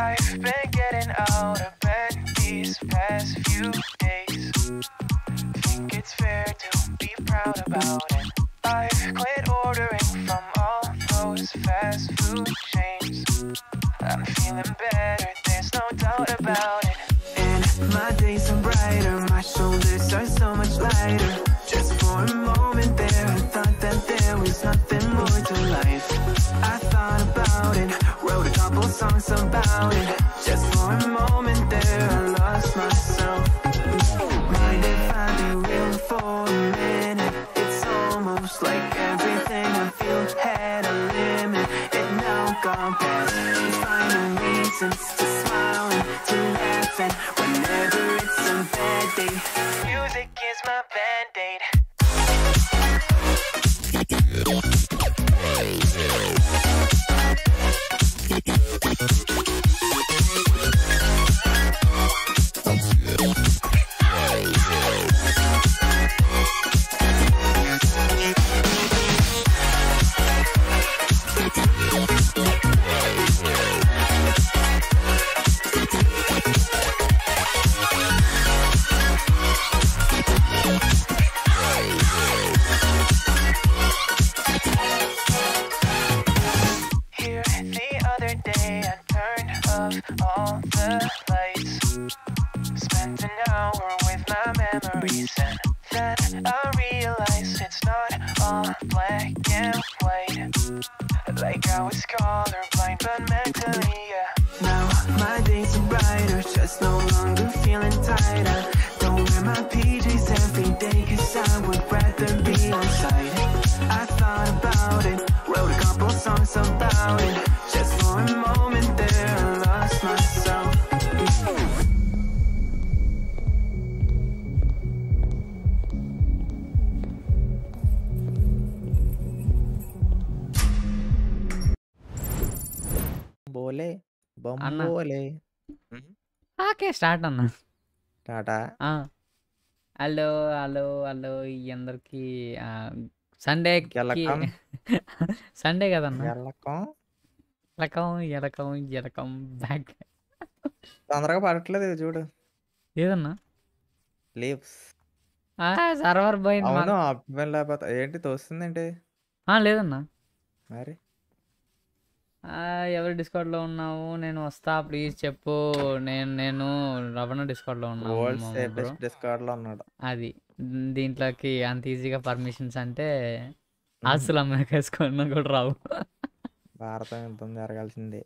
I've been getting out of bed these past few days. Think it's fair to be proud about it. i quit songs about it Just for a moment there start అన్న tata hello hello hello ఈ అందరికి Sunday Sunday కదన్న ఎలకం ఎలకం ఎలకం back తొందరగా పడట్లేదు చూడు ఏదన్నా leaves server పోయింది అవును ఆప్షన్ లేకపోతే ఏంటి లేదన్నా మరి ఎవరు లో ఉన్నావు నేను వస్తా ప్లీజ్ చెప్పు నేను నేను రవణ లో ఉన్నాను ఉన్నాడు అది దీంట్లోకి అంత ఈజీగా పర్మిషన్స్ అంటే hmm. ఆస్తులు అమ్మకేసుకున్నా కూడా రావు భారతం ఎంత జరగాల్సింది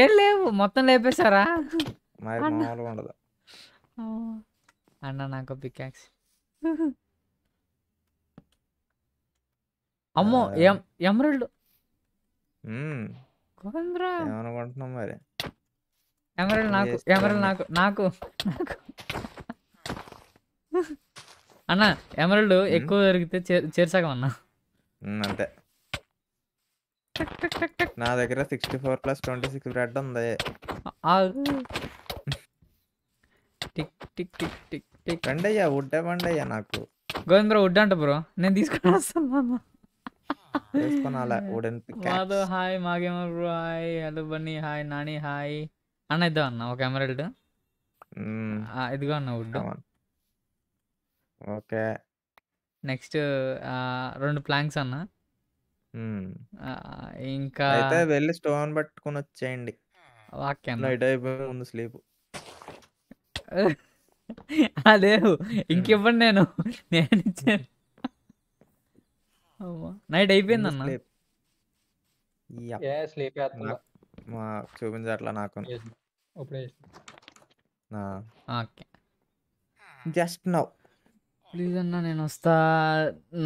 ఏం లేవు మొత్తం లేపేశారా మరి మామూలుగా ఉండదు అన్న నాకు పికాక్స్ అమ్మో ఎమరల్డ్ మరి నాకు నాకు నాకు అన్న ఎమరల్డ్ ఎక్కువ దొరికితే చేర్చాక అన్న అంతే నా దగ్గర sixty four plus twenty six bread ఉంది tick tick tick tick tick రండి అయ్యా వుడ్ అవ్వండి అయ్యా నాకు గోవింద్ బ్రో వుడ్ అంట బ్రో నేను తీసుకుని వస్తాను వేసుకున్నాలా హాయ్ మాగేమో bro hi hello Bunny hi Nani hi అన్న ఇద్దాం అన్న ఒక ఎమరల్డ్ hmm. ఇదిగో అన్న వుడ్ ఓకే నెక్స్ట్ రెండు ప్లాంక్స్ అన్న hmm. ఇంకా అయితే వెళ్ళి స్టోన్ పట్టుకొని వచ్చేయండి వాక్య అన్న నైట్ అయిపోయి ముందు స్లీప్ అదే ఇంకివ్వండి నేను నేను ఇచ్చాను నైట్ అయిపోయింది అన్న చూపించే నాకు జస్ట్ నౌ ప్లీజ్ అన్న నేను వస్తా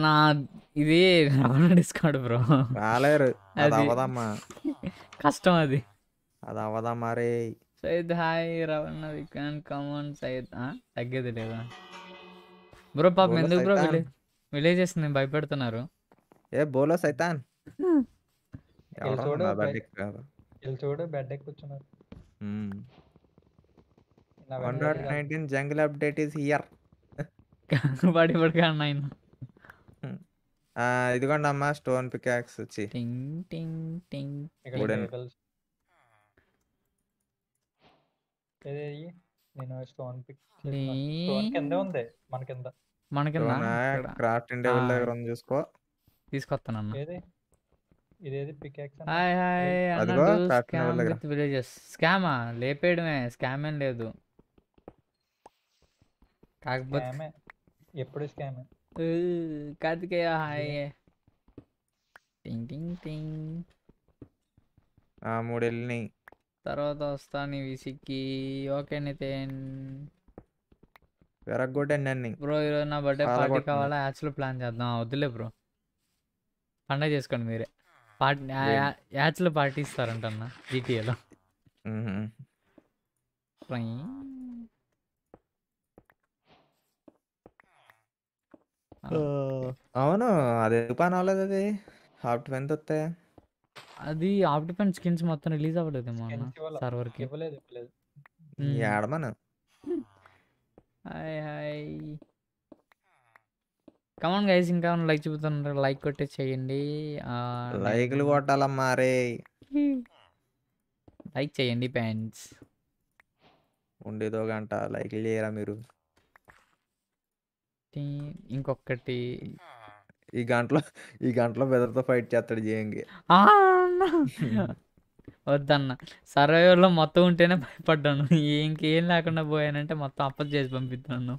నా ఇది రవాణా డిస్కౌంట్ బ్రో రాలేరు అది అవదమ్మా కష్టం అది అది అవదమ్మా రే సైద్ hi Ravana we can come on side తగ్గేది లేదా బ్రో పాపం ఎందుకు బ్రో విలేజెస్ నేను భయపెడుతున్నారు ఏ బోలో సైతాన్ చూడు బెడ్ కూర్చున్నారు nineteen jungle update is here పడి పడిగా ఇదిగోండి అమ్మా స్టోన్ పికాక్స్ వచ్చి టింగ్ టింగ్ టింగ్ వుడెన్ నేను స్టోన్ పిక్ స్టోన్ కింద ఉంది మన కింద మన కింద క్రాఫ్ట్ ఇండియా దగ్గర ఉంది చూసుకో తీసుకొస్తానన్న హాయ్ హాయ్ అదిగో స్కామా లేపేయడమే స్కామ్ ఏం లేదు కాకపోతే ఎప్పుడు స్కామ్ కార్తికేయ హాయ్ టింగ్ టింగ్ టింగ్ ఆ మూడు వెళ్ళినాయి తర్వాత వస్తా నీ విసిక్కి ఓకే నితేన్ వెరగొట్టండి బ్రో ఈరోజు నా బర్త్డే పార్టీ కావాలా యాచ్లో ప్లాన్ చేద్దాం వద్దులే బ్రో పండగ చేసుకోండి మీరే పార్టీ లో పార్టీ ఇస్తారంట అన్న జీటీఏలో అవును అది పని అవ్వలేదు అది హాఫ్ పెన్స్ వస్తే అది హాఫ్ పెన్ స్కిన్స్ మొత్తం రిలీజ్ అవ్వలేదు మన సర్వర్ కి హాయ్ హాయ్ కమాన్ గైస్ ఇంకా లైక్ చూపుతున్నారు లైక్ కొట్టే చేయండి లైక్లు కొట్టాలమ్మా రే లైక్ చేయండి ఫ్యాన్స్ ఉండేదో గంట లైక్లు చేయరా మీరు ఇంకొకటి ఈ గంటలో ఈ గంటలో బెదర్తో ఫైట్ చేస్తాడు జేఎంగి వద్దన్న సర్వైవర్లో మొత్తం ఉంటేనే భయపడ్డాను ఇంకేం లేకుండా పోయానంటే మొత్తం అప్పలు చేసి పంపిద్దాను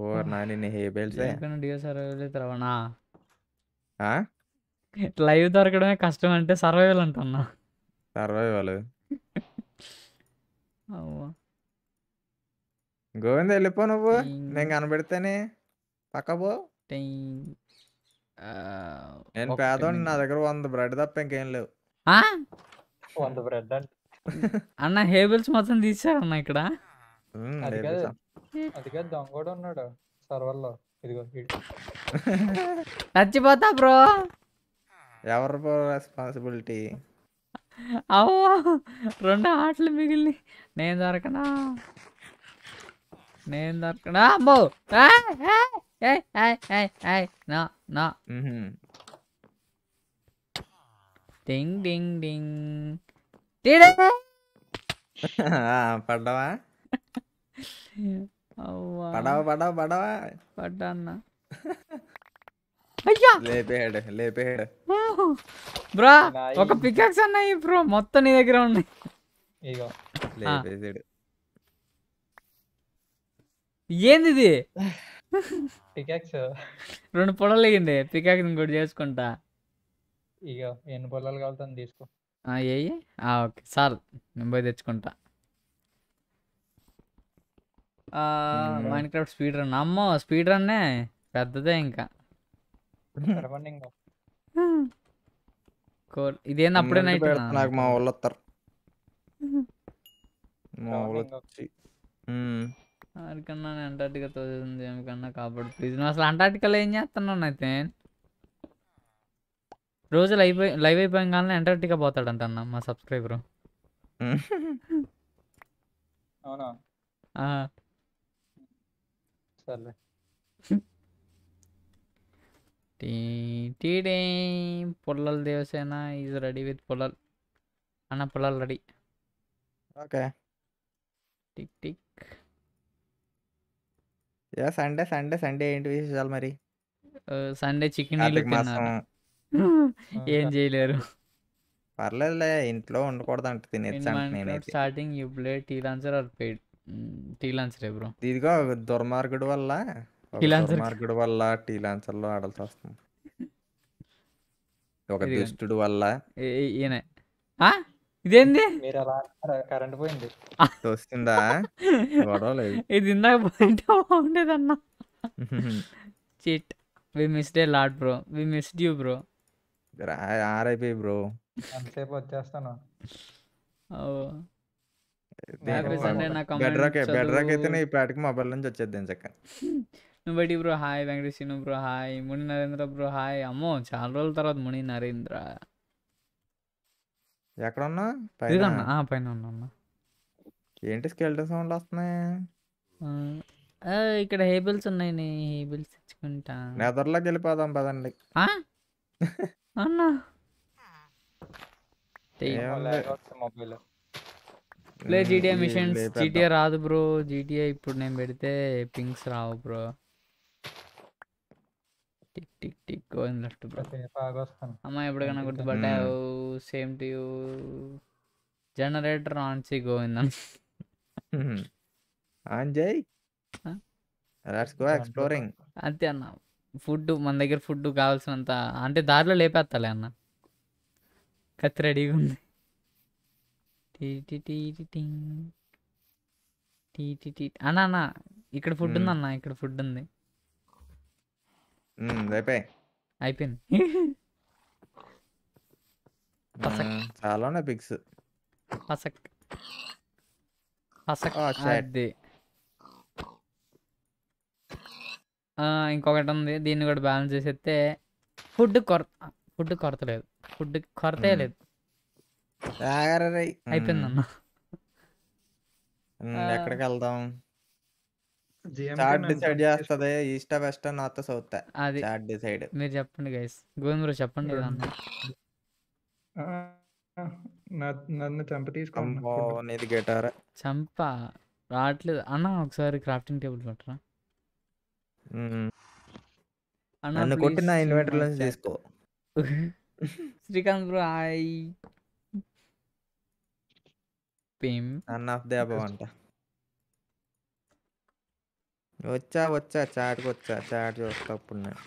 లైవ్ ah. ¿Ah? దొరకడమే కష్టం అంటే సర్వైవల్ అంటున్నా సర్వైవల్ గోవింద వెళ్ళిపో నువ్వు నేను కనబెడితేనే పక్కపో నేను పేదోండి నా దగ్గర వంద బ్రెడ్ తప్ప ఇంకేం లేవు వంద బ్రెడ్ అన్న హేబుల్స్ మొత్తం తీసారన్న ఇక్కడ అది కాదు అది కాదు దొంగ కూడా ఉన్నాడు సర్వర్ లో ఇదిగో నచ్చిపోతా బ్రో ఎవరు రెస్పాన్సిబిలిటీ అవ్వా రెండు ఆటలు మిగిలి నేను దొరకనా నేను దొరకనా అమ్మో నా నా డింగ్ డింగ్ డింగ్ పడ్డావా పడవ పడవ పడవ పడ్డా అన్న అయ్యా లేపేడు లేపేడు బ్రా ఒక పికాక్స్ అన్నాయి బ్రో మొత్తం నీ దగ్గర ఉన్నాయి ఇగో లేపేసాడు ఏంది ఇది పికాక్స్ రెండు పొడలు వేయండి పికాక్స్ ఇంకోటి చేసుకుంటా ఇగో ఎన్ని పొలాలు కావాలి తీసుకో ఏ ఓకే సార్ నేను పోయి తెచ్చుకుంటా మైండ్ క్రాఫ్ట్ స్పీడ్ రన్ అమ్మో స్పీడ్ రన్నే పెద్దదే ఇంకా కోల్ ఇదేంది అప్పుడే నైట్ నాకు మా వాళ్ళు వస్తారు మా వాళ్ళు అంటార్టికా తోసేసింది ఏమికన్నా కాబట్టి ప్లీజ్ నువ్వు అసలు అంటార్టికాలో ఏం చేస్తున్నావు అయితే రోజు లైవ్ లైవ్ అయిపోయిన కానీ అంటార్టికా పోతాడంట అన్న మా సబ్స్క్రైబర్ అవునా సర్లే the Devasena is ready with పొల్లల్ అన్న పొల్లల్ ready okay tick tick yeah Sunday Sunday Sunday ఏంటి విశేషాలు మరి సండే చికెన్ ఏం చేయలేరు పర్లేదులే ఇంట్లో ఉండకూడదు అంటే తినేది starting you play T launcher are paid T bro ఇదిగో దుర్మార్గుడు వల్ల దుర్మార్గుడు వల్ల టీ లో ఆడాల్సి వస్తుంది ఒక దుష్టుడు వల్ల ఈయనే ఇదేంది మీరు అలా కరెంట్ పోయింది వస్తుందా గొడవ లేదు ఇది ఇందాక పాయింట్ బాగుండేదన్న చిట్ we missed a lot bro we missed you bro RIP bro ఎంతసేపు వచ్చేస్తాను బెడ్రాక్ అయితే ఈ పాటికి మొబైల్ నుంచి వచ్చేది చక్క నువ్వు బయటికి bro hi Venkateshwara bro hi Muni Narendra bro hi అమ్మో చాలా రోజుల తర్వాత ముని నరేంద్ర ఎక్కడ ఉన్నా పైన పైన ఉన్నా ఏంటి స్కెల్టన్ సౌండ్ వస్తున్నాయి ఇక్కడ హేబుల్స్ ఉన్నాయి హేబిల్స్ తెచ్చుకుంటా నెదర్లోకి వెళ్ళిపోదాం పదండి అన్నా mobile play GTA missions GTA రాదు బ్రో జీటీఏ ఇప్పుడు నేను పెడితే పింక్స్ రావు bro tick tick tick going left bro ఎప్పటికైనా గుర్తుపట్టావు same to you generator on సి గోవిందన్ ఆన్ చేయి లెట్స్ గో ఎక్స్ప్లోరింగ్ అంతే అన్న ఫుడ్ మన దగ్గర ఫుడ్ కావాల్సినంత అంటే దారిలో లేపేస్తాలే అన్న కత్తి రెడీగా ఉంది అన్న అన్న ఇక్కడ ఫుడ్ ఉంది అన్న ఇక్కడ ఫుడ్ ఉంది అయిపోయి అయిపోయింది చాలా పిక్స్ పసక్ పసక్ అదే ఇంకొకటి ఉంది దీన్ని కూడా బ్యాలెన్స్ చేసేస్తే ఫుడ్ కొరత ఫుడ్ కొరత లేదు ఫుడ్ కొరతే లేదు ఎక్కడికి వెళ్దాం అది డిసైడ్ మీరు చెప్పండి గైస్ గోవింద్ చెప్పండి చంప గిటార్ రావట్లేదు అన్న ఒకసారి క్రాఫ్టింగ్ టేబుల్ పట్టరా కొట్టిన ఇన్వెంటర్ తీసుకో శ్రీకాంత్ బ్రో హాయ్ పేమ్ అన్ ఆఫ్ ది అబవ్ అంట వచ్చా వచ్చా చాట్కి వచ్చా చాట్ చూస్తా అప్పుడు నేను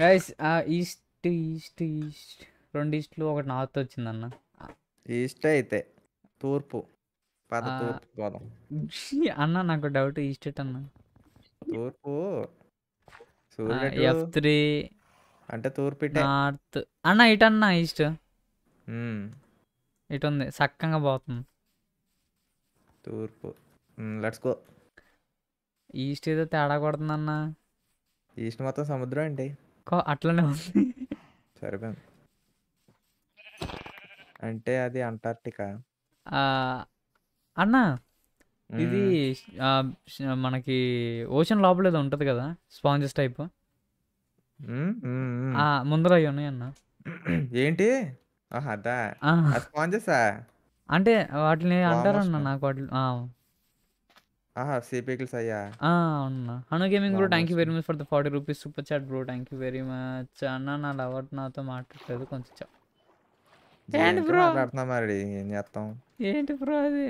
గైస్ ఈస్ట్ ఈస్ట్ ఈస్ట్ రెండు ఈస్ట్లు ఒకటి నార్త్ వచ్చిందన్న ఈస్ట్ అయితే తూర్పు పద తూర్పు పోదాం అన్న నాకు డౌట్ ఈస్ట్ అన్న తూర్పు ఎఫ్ త్రీ అంటే తూర్పు నార్త్ అన్న ఇటన్నా ఈస్ట్ ఇటు ఉంది సక్కంగా పోతుంది తూర్పు లెట్స్ గో ఈస్ట్ ఏదో తేడా కొడుతుందన్న ఈస్ట్ మొత్తం సముద్రం అండి అట్లనే ఉంది సరిపోయింది అంటే అది అంటార్క్టికా అన్నా ఇది మనకి ఓషన్ లోపల ఏదో ఉంటుంది కదా స్పాంజెస్ టైప్ ముందర అయ్యి ఉన్నాయి అన్న ఏంటి స్పాంజెస్ అంటే వాటిని అంటారన్న నాకు వాటి ఆహా సిపికిల్స్ అయ్యా అవునన్నా Hanu gaming bro thank you very much for the forty rupees super chat bro thank you very much అన్న నా లవర్ నాతో మాట్లాడలేదు కొంచెం ఏంటి బ్రో మాట్లాడుతున్నా మరి ఏం చేస్తాం ఏంటి బ్రో అది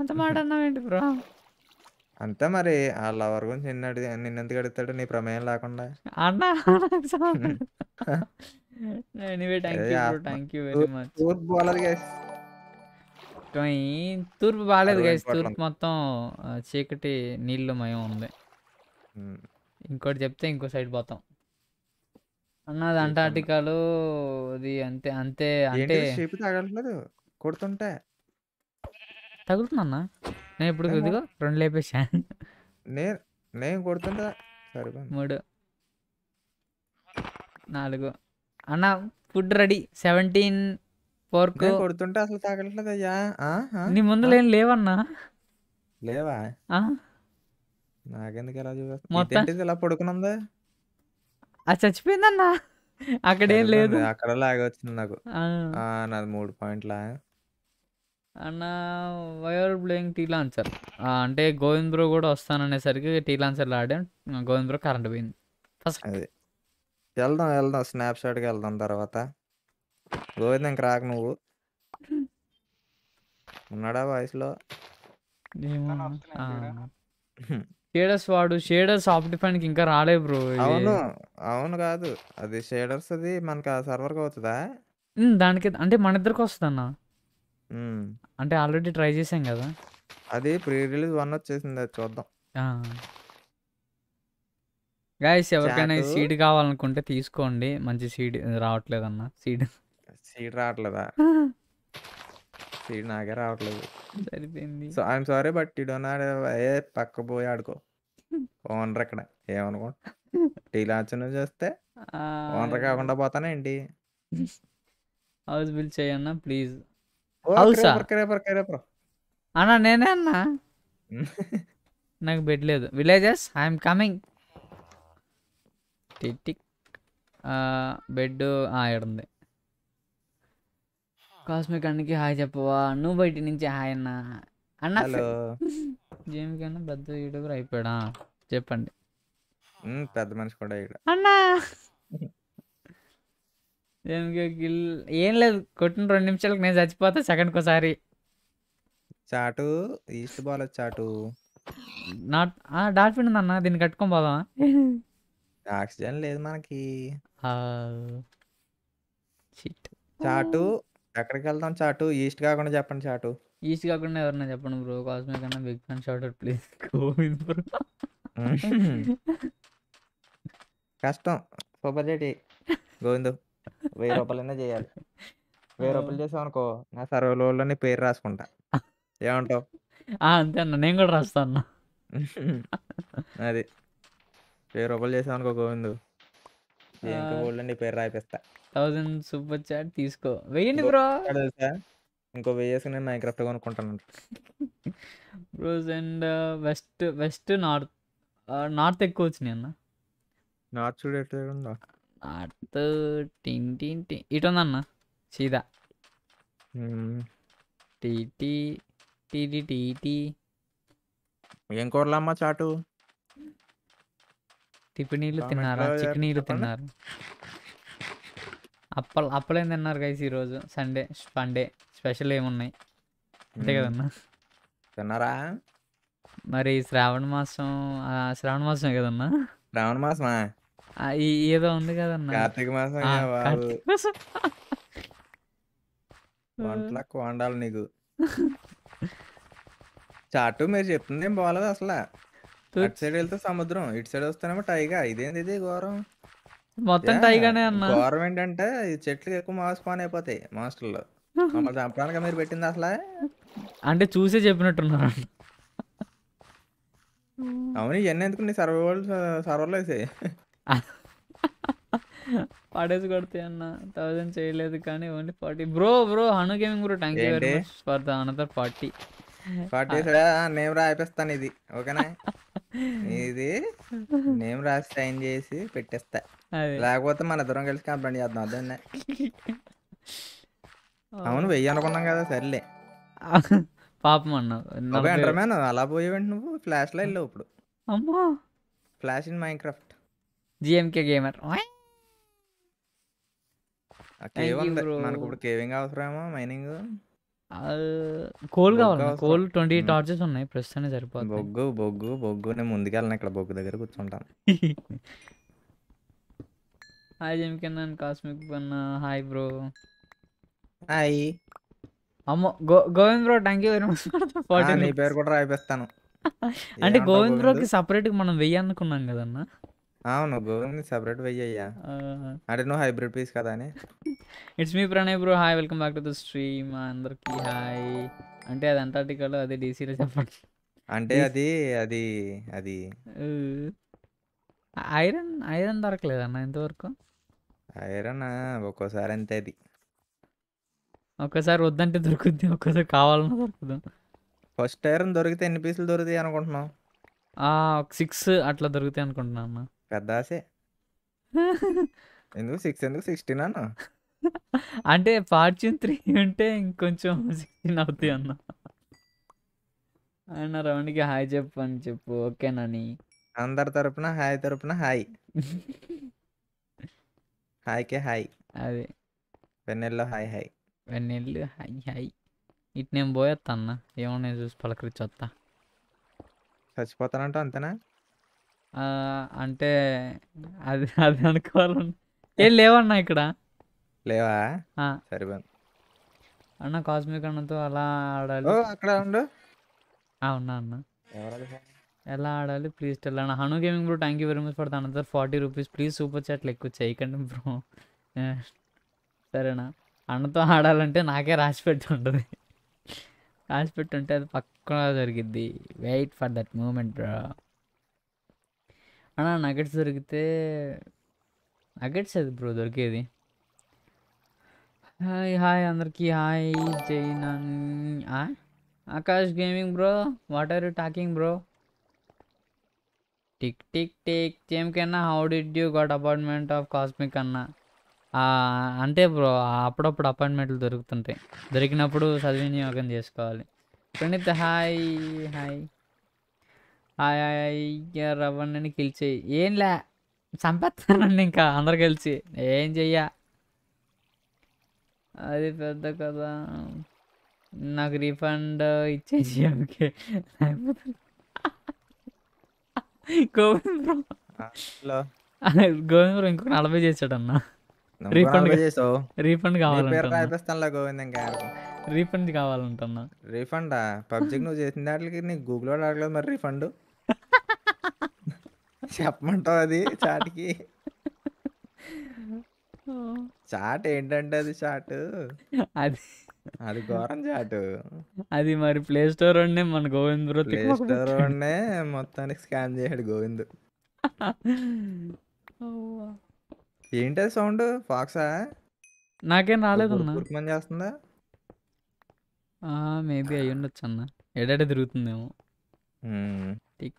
అంత మాట అన్నావు ఏంటి బ్రో అంతే మరి ఆ లవర్ గురించి నిన్న అడిగి నిన్నెందుకు అడుగుతాడు నీ ప్రమేయం లేకుండా అన్నా anyway thank you bro thank you very much bowler guys తూర్పు బాగాలేదు గైస్ తూర్పు మొత్తం చీకటి నీళ్ళు మయం ఉంది ఇంకోటి చెప్తే ఇంకో సైడ్ పోతాం అన్నది అంటార్టికాలు అది అంతే అంతే అంటే కొడుతుంటే తగులుతున్నా నేను ఇప్పుడు ఇదిగో రెండు లేపేసా నేను కొడుతుంటా సరే మూడు నాలుగు అన్న ఫుడ్ రెడీ సెవెంటీన్ వర్క్ కొడుతుంటే అసలు తగలట్లేదు అయ్యా నీ ముందు లేని లేవన్నా లేవా నాకెందుకు ఎలా చూపిస్తుంది మొత్తం ఇలా పడుకునుంది అది చచ్చిపోయిందన్నా అక్కడేం లేదు అక్కడ లాగా వచ్చింది నాకు ఆ, నాది మూడు పాయింట్లా అన్న we're are playing T launcher అంటే గోవింద్ బ్రో కూడా వస్తాననేసరికి టీ లాన్సర్ ఆడాం గోవింద్ బ్రో కరెంట్ పోయింది ఫస్ట్ అది వెళ్దాం వెళ్దాం స్నాప్ షాట్కి వెళ్దాం తర్వాత గోవిందం రాకు నువ్వు ఉన్నాడా వాయిస్ లో షేడర్స్ వాడు షేడర్స్ కి ఇంకా రాలే బ్రో అవును అవును కాదు అది షేడర్స్ అది మనకి ఆ సర్వర్కి అవుతుందా దానికి అంటే మన ఇద్దరికి వస్తుంది అన్న అంటే ఆల్రెడీ ట్రై చేసాం కదా అది ప్రీ రిలీజ్ వన్ వచ్చేసింది అది చూద్దాం గాయస్ ఎవరికైనా సీడ్ కావాలనుకుంటే తీసుకోండి మంచి సీడ్ రావట్లేదన్న సీడ్ సీడ్ రావట్లేదా సీడ్ నాకే రావట్లేదు సరిపోయింది so I'm sorry but you అయ్యే పక్క పోయి ఆడుకో ఓనర్ ఇక్కడ ఏమనుకుంటా టీలాచన చేస్తే ఓనర్ కాకుండా పోతానా హౌస్ బిల్ చేయన్నా ప్లీజ్ హౌస్ అన్నా నేనే అన్నా నాకు బెడ్ లేదు villages I'm coming tick bed ఉంది కాస్మిక్ అన్నకి హాయ్ చెప్పవా నువ్వు బయట నుంచి హాయ్ అన్న అన్న జేమి కన్నా పెద్ద యూట్యూబర్ అయిపోయా చెప్పండి పెద్ద మనిషి కూడా అయ్యాడు అన్నా గిల్ ఏం లేదు కొట్టిన రెండు నిమిషాలకు నేను చచ్చిపోతా సెకండ్ ఒకసారి chat east ball chat not dolphin అన్న దీన్ని కట్టుకొని పోదామా ఆక్సిజన్ లేదు మనకి చాటు ఎక్కడికి వెళ్దాం చాటు? ఈస్ట్ కాకుండా చెప్పండి చాటు. ఈస్ట్ కాకుండా ఎవరన్నా చెప్పండి బ్రో. కాస్మే కన్నా big fan shout out please. Govind bro. కష్టం. సూపర్ జెటి. గోవిందు. వెయ్యి రూపాయలైనా చేయాలి. వెయ్యి రూపాయలు చేసాం అనుకో నా సర్వలోల్లో నీ పేరు రాసుకుంటా. ఏమంటావు? అంతే అన్న. నేను కూడా రాస్తా అన్న. అది. వెయ్యి రూపాయలు అనుకో గోవిందు. ఆ! పేరు రాయిపిస్తా. థౌసండ్ సూపర్ చాట్ తీసుకో వెయ్యండి బ్రో ఇంకో వెయ్యేసి నేను మైక్రాఫ్ట్ కొనుక్కుంటాను bros and west west north north ఎక్కువ వచ్చినాయి అన్న నార్త్ చూడు ఎట్లా నార్త్ టిన్ టిన్ టిన్ ఇటు ఉందన్న సీదా టీటీ టీటీ టీటీ ఏం కూరలమ్మా చాటు టిఫినీలు తిన్నారా చికెనీలు తిన్నారు అప్పలు అప్పలేం తిన్నారు గైస్ ఈరోజు సండే పండే స్పెషల్ ఏమున్నాయి అంతే కదన్నా తిన్నారా మరి శ్రావణ మాసం శ్రావణ మాసమే కదన్నా శ్రావణ మాసమా ఏదో ఉంది కదన్నా కార్తీక మాసం కోండాలి నీకు చాటు మీరు చెప్తుంది ఏం బాగాలేదు అసలు అటు సైడ్ వెళ్తే సముద్రం ఇటు సైడ్ వస్తేనేమో టైగా ఇదేంది ఇది ఘోరం మొత్తం టైగానే అన్నా గవర్నమెంట్ అంటే ఈ ఎక్కువ మాస్ పాన్ అయిపోతాయి మాస్టర్లు మమ్మల్ని చంపడానికి మీరు పెట్టింది అసలు అంటే చూసే చెప్పినట్టున్నారు అవును ఇవన్నీ ఎందుకు నీ సర్వర్ సర్వర్లో వేసాయి పాడేసి కొడతాయి అన్న థౌజండ్ చేయలేదు కానీ only forty bro bro Hanu gaming bro thank you very much for the another forty forty name రాయిపిస్తాను ఇది ఓకేనా ఇది నేమ్ రాసి సైన్ చేసి పెట్టేస్తా లేకపోతే మన ఇద్దరం కలిసి కంప్లైంట్ చేద్దాం అదే అవును వెయ్యి అనుకున్నాం కదా సర్లే పాపం అన్నావు ఎంటర్మ్యాన్ అలా పోయేవంటి నువ్వు ఫ్లాష్ లో వెళ్ళావు ఇప్పుడు అమ్మా flash in Minecraft GMK gamer మనకు కేవింగ్ అవసరమా mining coal coal twenty torches ఉన్నాయి ప్రస్తుతానికి సరిపోతుంది బొగ్గు బొగ్గు బొగ్గు నేను ముందుకెళ్ళను ఇక్కడ బొగ్గు దగ్గర కూర్చుంటాను హాయ్ కింద కాస్మిక్ పన్న హాయ్ బ్రో హాయ్ అమ్మో go Govind bro thank you very much forty నీ పేరు కూడా రాయిపిస్తాను అంటే గోవింద్ బ్రోకి సపరేట్ మనం వెయ్యి అనుకున్నాం కదన్నా అవును గోవింద్ సపరేట్ వెయ్యి అయ్యా అంటే నువ్వు హైబ్రిడ్ పీస్ కదా అని it's me Pranay bro hi welcome back to the stream అందరికి హాయ్ అంటే అది అంటార్టికాలో అదే డీసీలో చెప్పండి అంటే అది అది అది ఐరన్ ఐరన్ దొరకలేదన్న ఇంతవరకు ఐరన్ ఒక్కోసారి అంతే అది ఒక్కసారి వద్దంటే దొరుకుద్ది ఒక్కసారి కావాలన్నా దొరుకుదాం ఫస్ట్ ఐరన్ దొరికితే ఎన్ని పీసులు దొరుకుతాయి అనుకుంటున్నావు ఒక సిక్స్ అట్లా దొరుకుతాయి అనుకుంటున్నా అన్న పెద్ద ఆశే ఎందుకు సిక్స్ ఎందుకు సిక్స్టీన్ అన్న అంటే ఫార్చ్యూన్ త్రీ ఉంటే ఇంకొంచెం సిక్స్టీన్ అవుతాయి అన్న అన్న రౌండ్కి హాయ్ చెప్పు అని చెప్పు ఓకేనా అందరి తరపున హాయ్ తరపున హాయ్ హాయ్కే హాయ్ అదే వెన్నెల్లో హాయ్ హాయ్ వెన్నెల్లు హాయ్ హాయ్ ఇటు నేను పోయొత్తా అన్న నేను చూసి పలకరించి వస్తా చచ్చిపోతానంట అంతేనా అంటే అది అది అనుకోవాలి ఏం లేవన్నా ఇక్కడ లేవా సరే అన్న కాస్మిక్ అన్నతో అలా ఆడాలి అక్కడ ఉండు ఉన్నా అన్న ఎవరు ఎలా ఆడాలి ప్లీజ్ టెల్ అన్న Hanu gaming bro thank you very much for the forty rupees please super చాట్లు ఎక్కువ చేయకండి బ్రో సరేనా అన్నతో ఆడాలంటే నాకే రాసి పెట్టి ఉంటుంది రాసి పెట్టి ఉంటే అది పక్కన జరిగిద్ది wait for that moment bro అన్న నగెట్స్ దొరికితే నగెట్స్ అది బ్రో దొరికేది హాయ్ హాయ్ అందరికీ hi Jaina Akash gaming bro what are you talking bro tick tick tick చేమకన్నా how did you got appointment of cosmic అన్న అంటే బ్రో అప్పుడప్పుడు అపాయింట్మెంట్లు దొరుకుతుంటాయి దొరికినప్పుడు సద్వినియోగం చేసుకోవాలి Praneeth hi hi hi hi రవణ్ణని కిల్చేయి ఏం లే చంపేస్తానండి ఇంకా అందరు కలిసి ఏం చెయ్య అది పెద్ద కదా నాకు రీఫండ్ ఇచ్చేసి ఓకే లేకపోతే Govind bro hello Govind bro ఇంకో నలభై చేశాడు అన్న రీఫండ్ రీఫండ్ కావాలంటే గోవిందం రీఫండ్ కావాలంటున్నా రీఫండ్ పబ్జిక్ నువ్వు చేసిన దాటికి నీకు గూగుల్ అడగలేదు మరి రీఫండ్ చెప్పమంటావు అది చాట్కి చాట్ ఏంటంటే అది చాట్ అది అది ఘోరం చాటు అది మరి ప్లే స్టోర్ ఉండే మన గోవింద్ బ్రో ప్లే స్టోర్ ఉండే మొత్తానికి స్కాన్ చేశాడు గోవింద్ ఏంటి సౌండ్ ఫాక్సా నాకేం రాలేదు పని చేస్తుందా మేబీ అయి ఉండొచ్చు అన్న ఎడట తిరుగుతుందేమో టిక్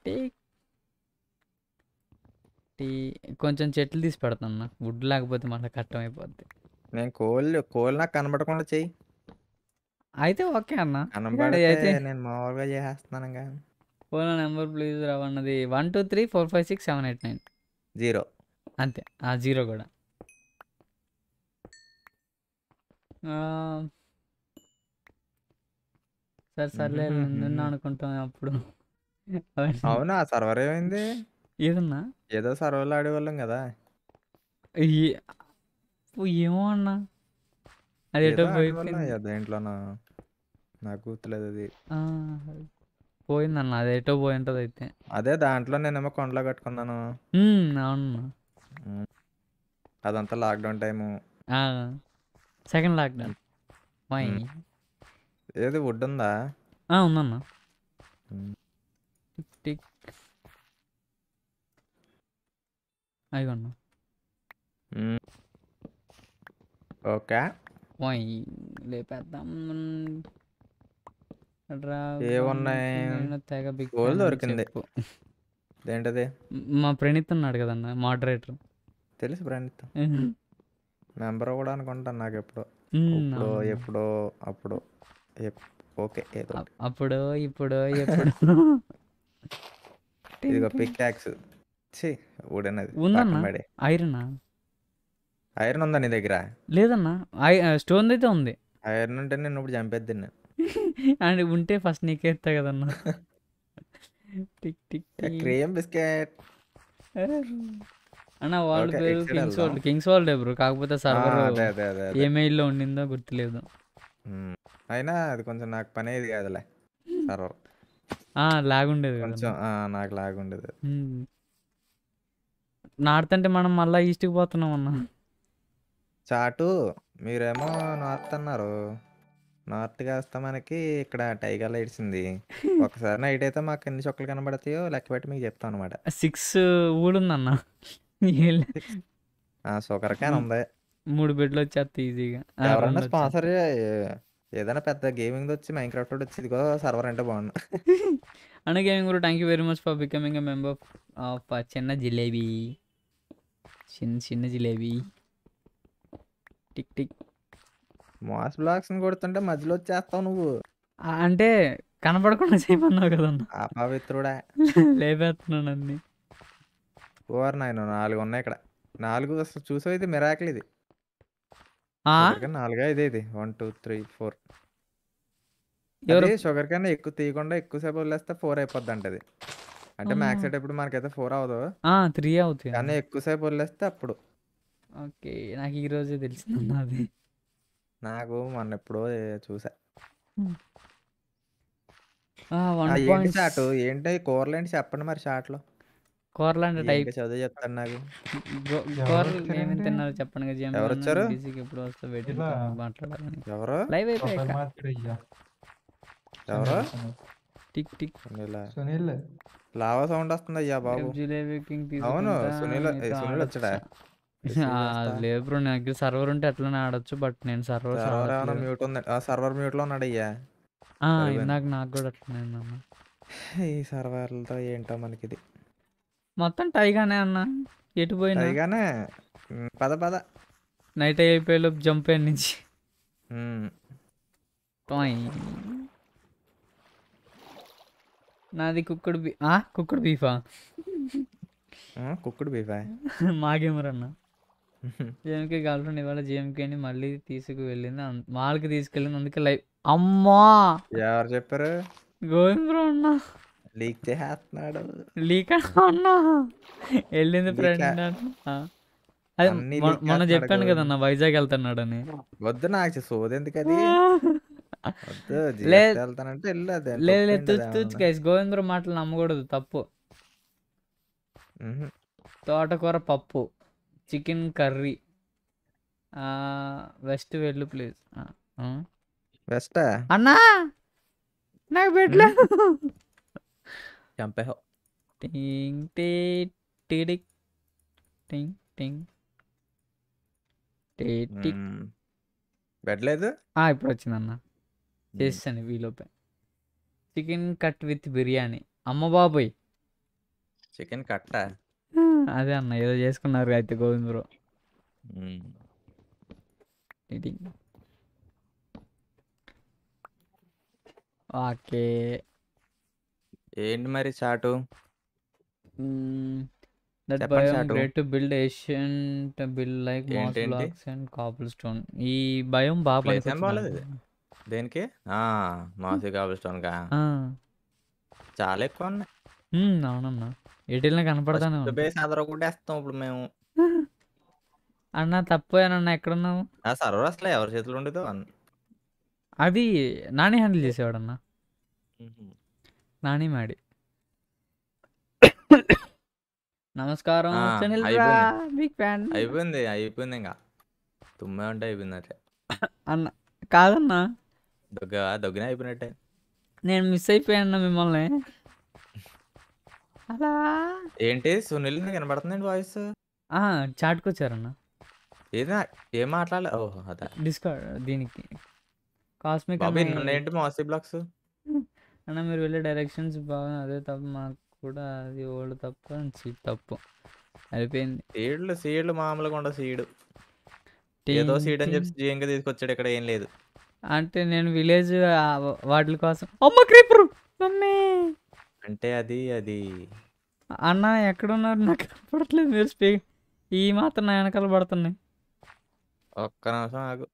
టిక్ కొంచెం చెట్లు తీసి పెడతాను వుడ్ లేకపోతే మళ్ళీ కట్టం అయిపోద్ది నేను కోళ్ళు కోళ్ళు నాకు కనబడకుండా చెయ్యి అయితే ఓకే అన్న అయితే నేను మామూలుగా చేసేస్తున్నాను ఇంకా ఫోన్ నెంబర్ ప్లీజ్ రావన్నది one two three four five six seven eight nine zero అంతే ఆ జీరో కూడా సార్ సర్లే నిన్న అనుకుంటాం అప్పుడు అవునా సర్వర్ ఏమైంది ఏదన్నా ఏదో లో ఆడేవాళ్ళం కదా ఏమో అన్నా అది ఎటో పోయిపోయింది దేంట్లోనా నాకు గుర్తులేదు అది. ఆ! పోయిందన్న. అదేటో అయితే అదే దాంట్లో నేనేమో కొండలో కట్టుకున్నాను. అవును. అదంతా లాక్‌డౌన్ టైము. Second lockdown. ఏది వుడ్ ఉందా? ఆ! ఉందన్న. Tick okay. పోయి లేపేద్దాం. ఏమున్నాయి దొరికింది మా ప్రణీత్ ఉన్నాడు కదన్న మోడరేటర్ తెలుసు ప్రణీత్ మెంబర్ కూడా అనుకుంటాను నాకు ఎప్పుడో ఎప్పుడో అప్పుడు ఓకే ఏదో అప్పుడు ఇప్పుడు ఇదిగో పిక్యాక్స్ యాక్స్ ఊడనది ఉందన్న ఐరన్ ఐరన్ ఉందా నీ దగ్గర లేదన్నా స్టోన్ అయితే ఉంది ఐరన్ ఉంటే నేను ఇప్పుడు చంపేద్ది నేను అండ్ ఉంటే ఫస్ట్ నీకేస్తా ఎత్తా కదన్నా టిక్ టిక్ క్రేమ్ బిస్కెట్ అన్న వాళ్ళు పేరు kings world kings world bro కాకపోతే సర్వర్ ఏ లో ఉండిందో గుర్తులేదు అయినా అది కొంచెం నాకు పని అయ్యేది కాదులే సర్వర్ లాగ్ ఉండేది కొంచెం నాకు లాగ్ ఉండేది నాడుతుంటే మనం మళ్ళీ కి పోతున్నాం అన్న చాటు మీరేమో నార్త్ అన్నారు నార్త్గా వస్తే మనకి ఇక్కడ టైగర్ లైట్స్ ఉంది ఒకసారి నైట్ అయితే మాకు ఎన్ని చొక్కలు కనబడతాయో లెక్క పెట్టి మీకు చెప్తాం అనమాట సిక్స్ ఊడుందన్న షుగర్ క్యాన్ ఉంది మూడు బెడ్లు వచ్చేస్తాయి ఈజీగా ఎవరన్నా స్పాన్సర్ ఏదైనా పెద్ద గేమింగ్ వచ్చి క్రాఫ్ట్ వచ్చి ఇది కూడా సర్వర్ అంటే బాగుంది అన్న గేమింగ్ కూడా thank you very much for becoming member of చిన్న జిలేబీ చిన్న చిన్న jalebi tick tick moss blocks కొడుతుంటే మధ్యలో వచ్చేస్తావు నువ్వు అంటే కనపడకుండా చేయమన్నావు కదా పవిత్రుడా లేపేస్తున్నాను అన్ని ఓవర్ నాయన నాలుగు ఉన్నాయి ఇక్కడ నాలుగు అసలు చూసావు ఇది మిరాకిల్ ఇది నాలుగా ఇదే ఇది one two three four sugar కన్నా ఎక్కువ తీయకుండా ఎక్కువ సేపు వదిలేస్తే ఫోర్ అయిపోద్ది అది అంటే మ్యాక్స్ అయ్యేటప్పుడు మనకైతే ఫోర్ అవదు త్రీ అవుతుంది కానీ ఎక్కువసేపు వదిలేస్తే అప్పుడు ఓకే నాకు ఈ రోజే అది నాకు మొన్న ఎప్పుడో చూసా ఏంటి షాట్ ఏంటి చెప్పండి మరి షాట్లో కోర్లాంటి టైప్ చదువు చెప్తాను నాకు తిన్నారు చెప్పండి ఎవరు వచ్చారు ఎప్పుడు వెయిట్ ఎవరు లైవ్ ఎవరు tick tick Sunil lava sound వస్తుంది అయ్యా బాబు అవును సునీల్ సునీల్ వచ్చాడా లేదు బ్రో నా దగ్గర సర్వర్ ఉంటే ఎట్లా ఆడొచ్చు బట్ నేను సర్వర్ సర్వర్ మ్యూట్ ఉంది ఆ సర్వర్ మ్యూట్ లో ఉన్నాడు అయ్యా ఆ నాకు కూడా అట్లనే అన్న ఈ సర్వర్లతో ఏంటో మనకి ఇది మొత్తం టైగానే అన్న ఎటు పోయినా టైగానే పద పద నైట్ అయిపోయే లోపు జంప్ అయ్యి నుంచి నాది కుక్కుడు బీ కుక్కుడు బీఫా కుక్కుడు బీఫా మాగేమరన్నా జేఎంకే గర్ల్ఫ్రెండ్ ఇవాళ జేఎంకే జేఎంకేని మళ్ళీ తీసుకువెళ్ళింది మాల్కి తీసుకెళ్ళింది అందుకే లైవ్ అమ్మా ఎవరు చెప్పారు గోవింద్ర అన్నా లీక్ చేస్తున్నాడు లీక్ అన్నా వెళ్ళింది ఫ్రెండ్ అది మొన్న చెప్పాను కదన్నా వైజాగ్ వెళ్తున్నాడు అని వద్దు నాకు సోది ఎందుకు అది లేదు లేదు తుచ్చు గైస్ మాటలు నమ్మకూడదు తప్పు తోటకూర పప్పు చికెన్ కర్రీ వెస్ట్ వెళ్ళు ప్లీజ్ వెస్ట్ అన్నా నాకు పెట్టలేదు చంపేహో టింగ్ టీ టిడిక్ టింగ్ టింగ్ టిక్ పెట్టలేదు ఇప్పుడు వచ్చిందన్న చేస్తాను వీలోపే చికెన్ కట్ విత్ బిర్యానీ అమ్మ బాబోయ్ చికెన్ కట్టా అదే అన్న ఏదో చేసుకున్నారు అయితే గోవింద్ బ్రో ఓకే ఏంటి మరి chat build ancient build like moss blocks and cobblestone ఈ భయం బాగా దేనికి మాసి కాపుల్ స్టోన్ కా చాలా ఎక్కువ ఉన్నాయి అవునన్నా ఎటిల్న కనపడతాను బేస్ అదరకొట్టేస్తాం ఇప్పుడు మేము అన్న తప్పోయాను అన్న ఎక్కడున్నావు ఆ సర్వర్ అసలు ఎవరి చేతిలో ఉండేదో అన్న అది నాని హ్యాండిల్ చేసేవాడు అన్న నాని మాడి నమస్కారం అయిపోయింది అయిపోయింది ఇంకా తుమ్మే ఉంటే అయిపోయింది అట్టే అన్న కాదన్నా దగ్గర దొగ్గిన అయిపోయినట్టే నేను మిస్ అయిపోయాను మిమ్మల్ని అలా ఏంటి సునీల్ కనబడుతుందండి వాయిస్ ఆ చాట్కి వచ్చారన్న ఏదా ఏం మాట్లాడలే ఓహో అదే డిస్కౌంట్ దీనికి కాస్మిక్ ఏంటి మాసీ బ్లాక్స్ అన్న మీరు వెళ్ళే డైరెక్షన్స్ బాగా అదే తప్ప మాకు కూడా అది ఓల్డ్ తప్ప సీడ్ తప్పు అయిపోయింది సీడ్లు సీడ్లు మామూలుగా ఉండవు సీడు ఏదో సీడ్ అని చెప్పి జీఎంగా తీసుకొచ్చాడు ఇక్కడ ఏం లేదు అంటే నేను విలేజ్ వాటి కోసం అమ్మ క్రీపరు మమ్మీ అంటే అది అది అన్న ఎక్కడున్నారు నాకు కనపడట్లేదు మీరు స్పీక్ ఈ మాత్రం నా వెనకాల పడుతున్నాయి ఒక్క నిమిషం ఆగు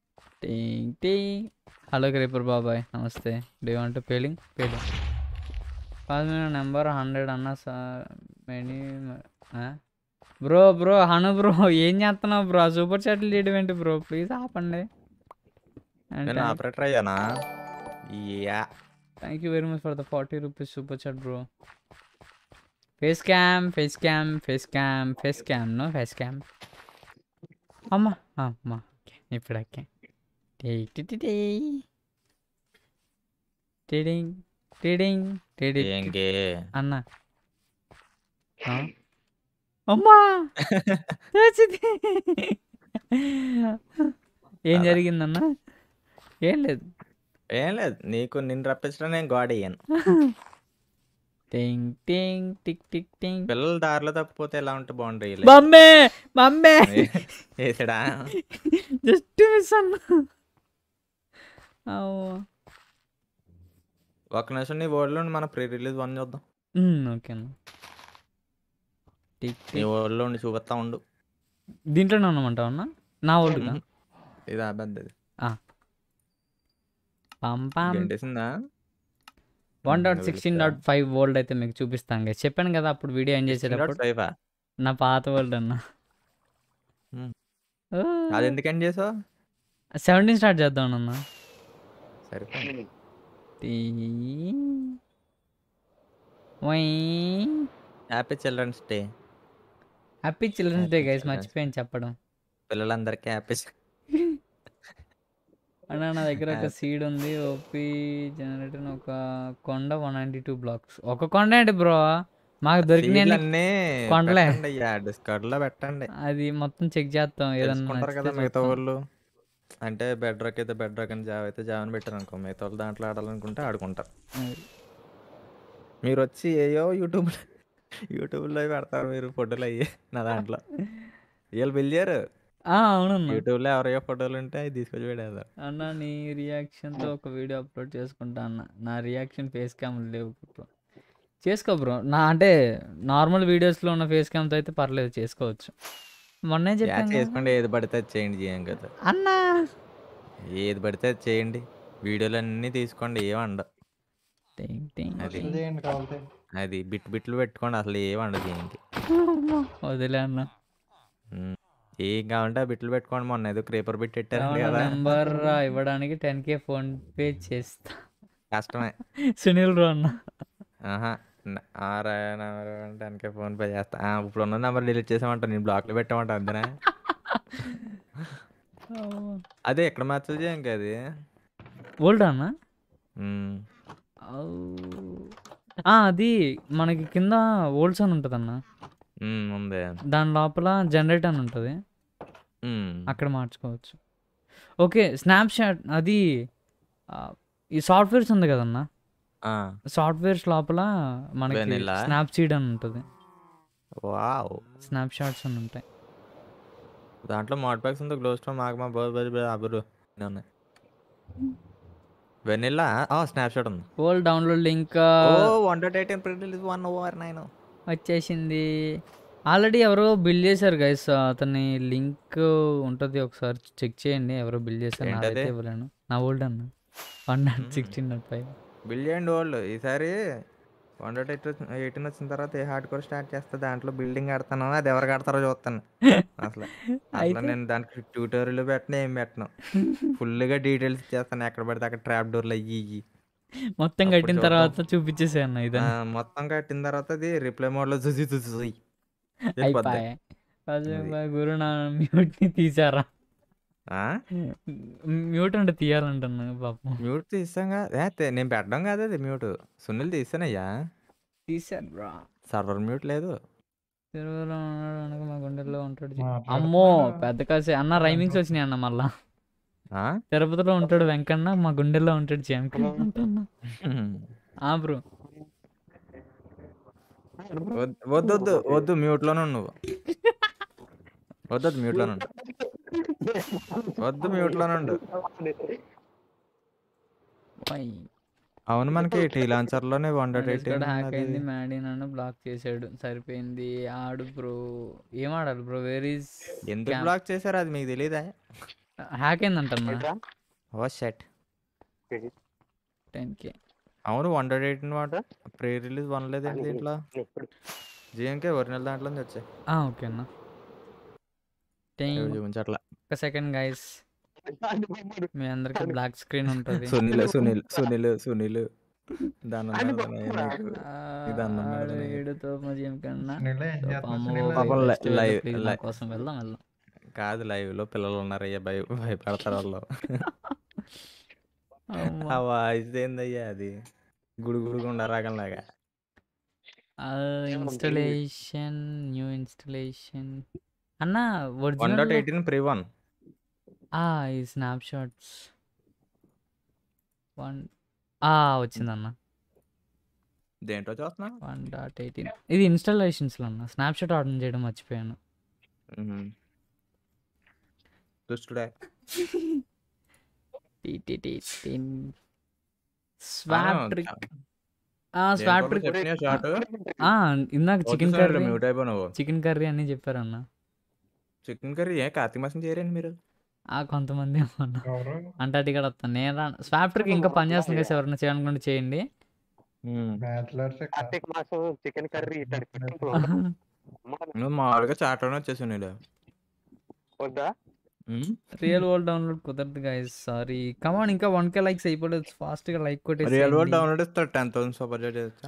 టింగ్ టింగ్ హలో క్రీపర్ బాబాయ్ నమస్తే డూ వాంట్ పేలింగ్ పేలింగ్ కాదు నెంబర్ హండ్రెడ్ అన్న sir many bro bro Hanu bro ఏం చేస్తున్నావు బ్రో సూపర్ చాట్లు చేయడం ఏంటి బ్రో ప్లీజ్ ఆపండి ఆపరేటర్ అయ్యానా thank you very much for the forty rupees super chat bro face cam face cam face cam face cam no face cam అమ్మా అమ్మా ఇప్పుడు ఓకే టీడింగ్ టిడింగ్ టీడింగ్ అన్న అమ్మా ఏం జరిగిందన్నా ఏం లేదు ఏం లేదు నీకు నిన్ను రప్పించడం నేను గాడ్ అయ్యాను టింగ్ టింగ్ టిక్ టిక్ టింగ్ పిల్లలు దారిలో తప్పిపోతే ఎలా ఉంటే బాగుంటాయి మమ్మే మమ్మే వేసాడా జస్ట్ మిస్ అన్నా ఒక నిమిషం నీ ఓల్డ్లో మన ప్రీ రిలీజ్ వన్ చూద్దాం ఓకేనా టిక్ నీ ఓల్డ్లో ఉండి చూపిస్తా ఉండు దీంట్లోనే ఉన్నామంటావు అన్న నా ఓల్డ్ ఇదా పెద్దది పంపా one dot sixteen dot five world అయితే మీకు చూపిస్తాం కదా చెప్పాను కదా అప్పుడు వీడియో ఏం చేసేటప్పుడు నా పాత వోల్డ్ అన్నా అది ఎందుకండి చేసావు సెవెంటీన్ స్టార్ట్ చేద్దాం అన్న సరే happy children's day happy children's day guys మర్చిపోయాను చెప్పడం పిల్లలందరికీ హ్యాపీ అన్న నా దగ్గర ఒక సీడ్ ఉంది ఓపీ జనరేటర్ ఒక కొండ వన్ నైన్టీ టూ బ్లాక్స్ ఒక కొండ ఏంటి బ్రో మాకు దొరికినాయి కొండలే డిస్కౌంట్ పెట్టండి అది మొత్తం చెక్ చేస్తాం ఏదన్నా కదా మిగతా వాళ్ళు అంటే బెడ్ రక్ అయితే బెడ్ రక్ అని జాబ్ అయితే అని పెట్టారు అనుకో మిగతా వాళ్ళు దాంట్లో ఆడాలనుకుంటే ఆడుకుంటారు మీరు వచ్చి ఏయో యూట్యూబ్ యూట్యూబ్లో పెడతారు మీరు ఫోటోలు అయ్యి నా దాంట్లో వీళ్ళు బిల్ చేయరు ఆ! అవునన్నా. యూట్యూబ్‌లో ఫోటోలు ఉంటే అయి తీసుకొచ్చి పెట్టేస్తారు. అన్నా నీ రియాక్షన్‌తో ఒక వీడియో అప్‌లోడ్ చేసుకుంటా అన్న నా రియాక్షన్ ఫేస్ క్యామ్‌లు లేవు బ్రో. చేసుకో బ్రో. నా అంటే నార్మల్ వీడియోస్‌లో ఉన్న ఫేస్ క్యామ్‌తో అయితే పర్లేదు చేసుకోవచ్చు. మొన్నే యాహ్! చేసుకోండి. ఏది పడితే అది చేయండి. ఏం కదా! అన్నా! ఏది పడితే అది చేయండి. అన్నీ తీసుకోండి ఏమనడం. టింగ్ టింగ్ అది. అది బిట్ బిట్లు పెట్టుకోండి అసలు ఏమనదు దీనికి. అమ్మో! వదిలే అన్నా. ఏం కావాలంటే ఆ బిట్లు పెట్టుకోండి మొన్న ఏదో క్రీపర్ బిట్ పెట్టారు ఇవ్వడానికి టెన్ కే ఫోన్ పే చేస్తా కష్టమే సునీల్ రో అన్న ఆహా టెన్ కే ఫోన్ పే చేస్తా ఇప్పుడు ఉన్న నెంబర్ డిలీట్ చేసామంట నేను బ్లాక్లో పెట్టామంట అంతేనా అదే ఎక్కడ మార్చేది ఇంకా అది ఓల్డ్ అన్న అది మనకి కింద ఓల్డ్స్ అని ఉంటుంది అన్న దాని లోపల జనరేట్ అని ఉంటుంది Hmm. అక్కడ మార్చుకోవచ్చు ఓకే స్నాప్చాట్ అది ఈ సాఫ్ట్వేర్స్ ఉంది కదన్నా సాఫ్ట్వేర్స్ లోపల మనకి స్నాప్ అని ఉంటుంది వావ్ స్నాప్ షాట్స్ అని ఉంటాయి దాంట్లో మోడ్ బ్యాగ్స్ ఉంది గ్లో స్టోన్ మాకు మా అబురు ఉన్నాయి వెనిల్లా ఆ స్నాప్ షాట్ ఉంది all download link oh one dot eight print release one over nine వచ్చేసింది ఆల్రెడీ ఎవరో బిల్ చేశారు గైస్ అతని లింక్ ఉంటుంది ఒకసారి చెక్ చేయండి ఎవరో బిల్ చేశారు ఇవ్వలేను నా ఓల్డ్ అన్న one dot sixteen dot five build చేయండి ఓల్డ్ ఈసారి వన్ ఎయిట్ ఎయిటీన్ వచ్చిన తర్వాత ఏ హార్డ్ కోర్ స్టార్ట్ చేస్తే దాంట్లో బిల్డింగ్ ఆడతాను అది ఎవరు కడతారో చూస్తాను అసలు అసలు నేను దానికి ట్యూటోరియల్ పెట్టిన ఏం పెట్టను ఫుల్గా డీటెయిల్స్ చేస్తాను ఎక్కడ పడితే అక్కడ ట్రాప్ డోర్లు అయ్యి మొత్తం కట్టిన తర్వాత చూపించేసాను ఇది మొత్తం కట్టిన తర్వాత అది రిప్లై మోడ్లో చూసి చూసి అయిపోయాయి గురునాథన్ మ్యూట్ ని తీసారా మ్యూట్ అంటే తీయాలంటున్నా పాప మ్యూట్ తీసాగా నేను పెట్టడం కాదు అది మ్యూట్ సునీల్ తీసానయ్యా తీసాను బ్రా సర్వర్ మ్యూట్ లేదు సర్వర్లో ఉన్నాడు అనక మా గుండెల్లో ఉంటాడు అమ్మో పెద్ద కాసే అన్న రైమింగ్స్ వచ్చినాయి అన్న మళ్ళా తిరుపతిలో ఉంటాడు వెంకన్న మా గుండెల్లో ఉంటాడు జంకన్న ఆ బ్రో వద్దొద్దు వద్దు మ్యూట్ లోనే నువ్వు వద్దొద్దు మ్యూట్ లోనే వద్దు మ్యూట్ లోనే అవును మనకి టీ లాంచర్ లోనే వన్ హ్యాక్ అయింది మ్యాడీ నన్ను బ్లాక్ చేశాడు సరిపోయింది ఆడు బ్రో ఏం ఆడాలి బ్రో వేర్ ఇస్ ఎందుకు బ్లాక్ చేశారు అది మీకు తెలియదా హ్యాక్ అయింది ఓ షర్ట్ టెన్ కే అవును ఎయిట్ అనమాట. ప్రీ రిలీజ్ వన్ లేదండి దీంట్లో? నేనెప్పుడు 'జేఎన్‌కే' ఒరిజినల్ దాంట్లో వచ్చాయి. ఆ! ఓకే అన్న. ఎవడు చూపించట్లా. Second guys. మీ బ్లాక్ స్క్రీన్ ఉంటుంది 'సునీల్, సునీల్, సునీల్, సునీల్' అని లైవ్ లో పిల్లలు లై కోసం వెళ్దాం భయ వాళ్ళు. అమ్మా! ఆ వాయిస్ ఏందయ్యా అది? గుడుగుడుగుండ రాగంలాగా. ఆహ్, ఏముంటది? ఇన్‌స్టాలేషన్, న్యూ ఇన్‌స్టాలేషన్ అన్న ఒరిజినల్ ఎయిటీన్ ప్రీ వన్. ఆ! ఈ స్నాప్ షాట్స్. వన్ ఆ! వచ్చింది వచ్చిందన్న. దేంట్లో చూస్తున్నావు? ఎయిటీన్ ఇది లో అన్న. స్నాప్ షాట్ ఆన్ చేయడం మర్చిపోయాను. హ్మ్. స్వాట్ ట్రిక్ స్వాట్ ట్రిక్ ఇందాక chicken curry mute chicken curry అని చెప్పారు అన్న చికెన్ కర్రీ ఏ కార్తీక మాసం చేయరండి మీరు ఆ కొంతమంది అంటే అటు ఇక్కడ వస్తాను నేను స్వాప్ ఇంకా పని చేస్తుంది కదా ఎవరైనా చేయాలనుకుంటే చేయండి కార్తీక మాసం చికెన్ కర్రీ మామూలుగా చాట్లోనే వచ్చేసాను ఇలా వద్దా రియల్ వరల్డ్ డౌన్లోడ్ కుదరదు గైస్ సారీ కమాన్ ఇంకా వన్ కే లైక్స్ అయిపోలేదు ఫాస్ట్ గా లైక్ కొట్టేసి రియల్ వరల్డ్ డౌన్లోడ్ ఇస్తా టెన్ థౌసండ్ సూపర్ చాట్ చేస్తా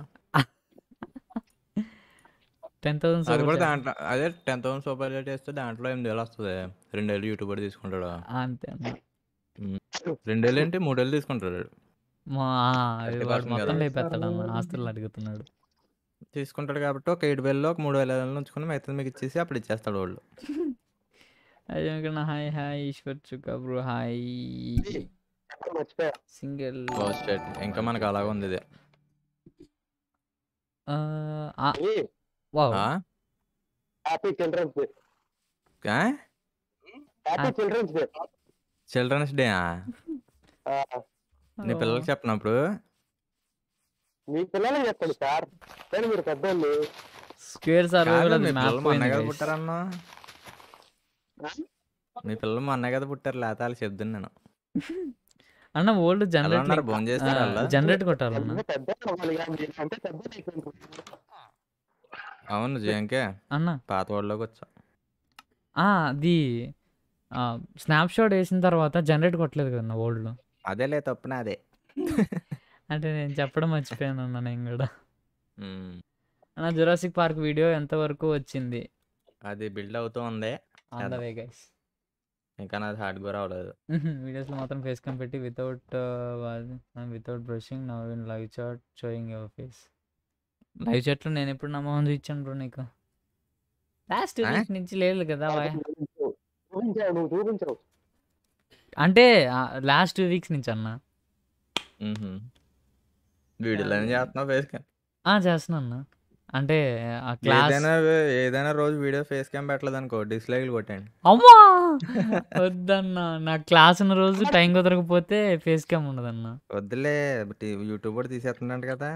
టెన్ థౌసండ్ అది దాంట్లో అదే టెన్ థౌసండ్ సూపర్ చాట్ చేస్తే దాంట్లో ఏం వేలు వస్తుంది రెండు వేలు యూట్యూబర్ తీసుకుంటాడు అంతే hmm. రెండు వేలు ఏంటి మూడు వేలు తీసుకుంటాడు మా వాడు మొత్తం లేపేస్తాడు అన్న ఆస్తులు అడుగుతున్నాడు తీసుకుంటాడు కాబట్టి ఒక ఏడు వేలలో ఒక మూడు వేల ఉంచుకుని మిగతా మీకు ఇచ్చేసి అప్పుడు ఇచ్చేస్తాడు వాళ్ళు అర్జున్ హాయ్ హాయ్ ఈశ్వర్ చుక్క బ్రో హాయ్ సింగిల్ ఇంకా మనకు అలాగ ఉంది ఇది happy children's day happy children's day children's day నీ పిల్లలకి చెప్పనప్పుడు మీ పిల్లలకి చెప్పండి సార్ కానీ మీరు పెద్దోళ్ళు స్క్వేర్ సార్ పుట్టారన్నా మీ పిల్లలు మొన్న కదా పుట్టారు లేతాలు చెప్తాను నేను అన్న ఓల్డ్ జనరేటర్ జనరేట్ కొట్టాలన్న అవును జయంకే అన్న పాత వాళ్ళలోకి వచ్చా అది స్నాప్ షాట్ వేసిన తర్వాత జనరేట్ కొట్టలేదు కదన్న ఓల్డ్ అదే లే తప్పున అదే అంటే నేను చెప్పడం మర్చిపోయాను అన్న నేను కూడా అన్న జురాసిక్ పార్క్ వీడియో ఎంతవరకు వచ్చింది అది బిల్డ్ అవుతూ ఉంది ఆన్ ద వే గైస్ ఇంకా నాది హార్డ్ గోర్ అవ్వలేదు వీడియోస్లో మాత్రం ఫేస్ కం పెట్టి వితౌట్ వితౌట్ బ్రషింగ్ నా live chat showing your face live chat లో నేను ఎప్పుడు నా మొహం చూపించాను బ్రో నీకు లాస్ట్ వీక్ నుంచి లేదు కదా అంటే లాస్ట్ టూ వీక్స్ నుంచి అన్న వీడియోలో చేస్తున్నా ఫేస్ చేస్తున్నా అన్న అంటే ఆ క్లాస్ ఏదైనా ఏదైనా రోజు వీడియో ఫేస్ క్యామ్ పెట్టలేదు అనుకో డిస్లైక్ కొట్టండి అమ్మా వద్దన్న నా క్లాస్ ఉన్న రోజు టైం కుదరకపోతే ఫేస్ క్యామ్ అన్న వద్దులే యూట్యూబ్ కూడా తీసేస్తున్నాడు కదా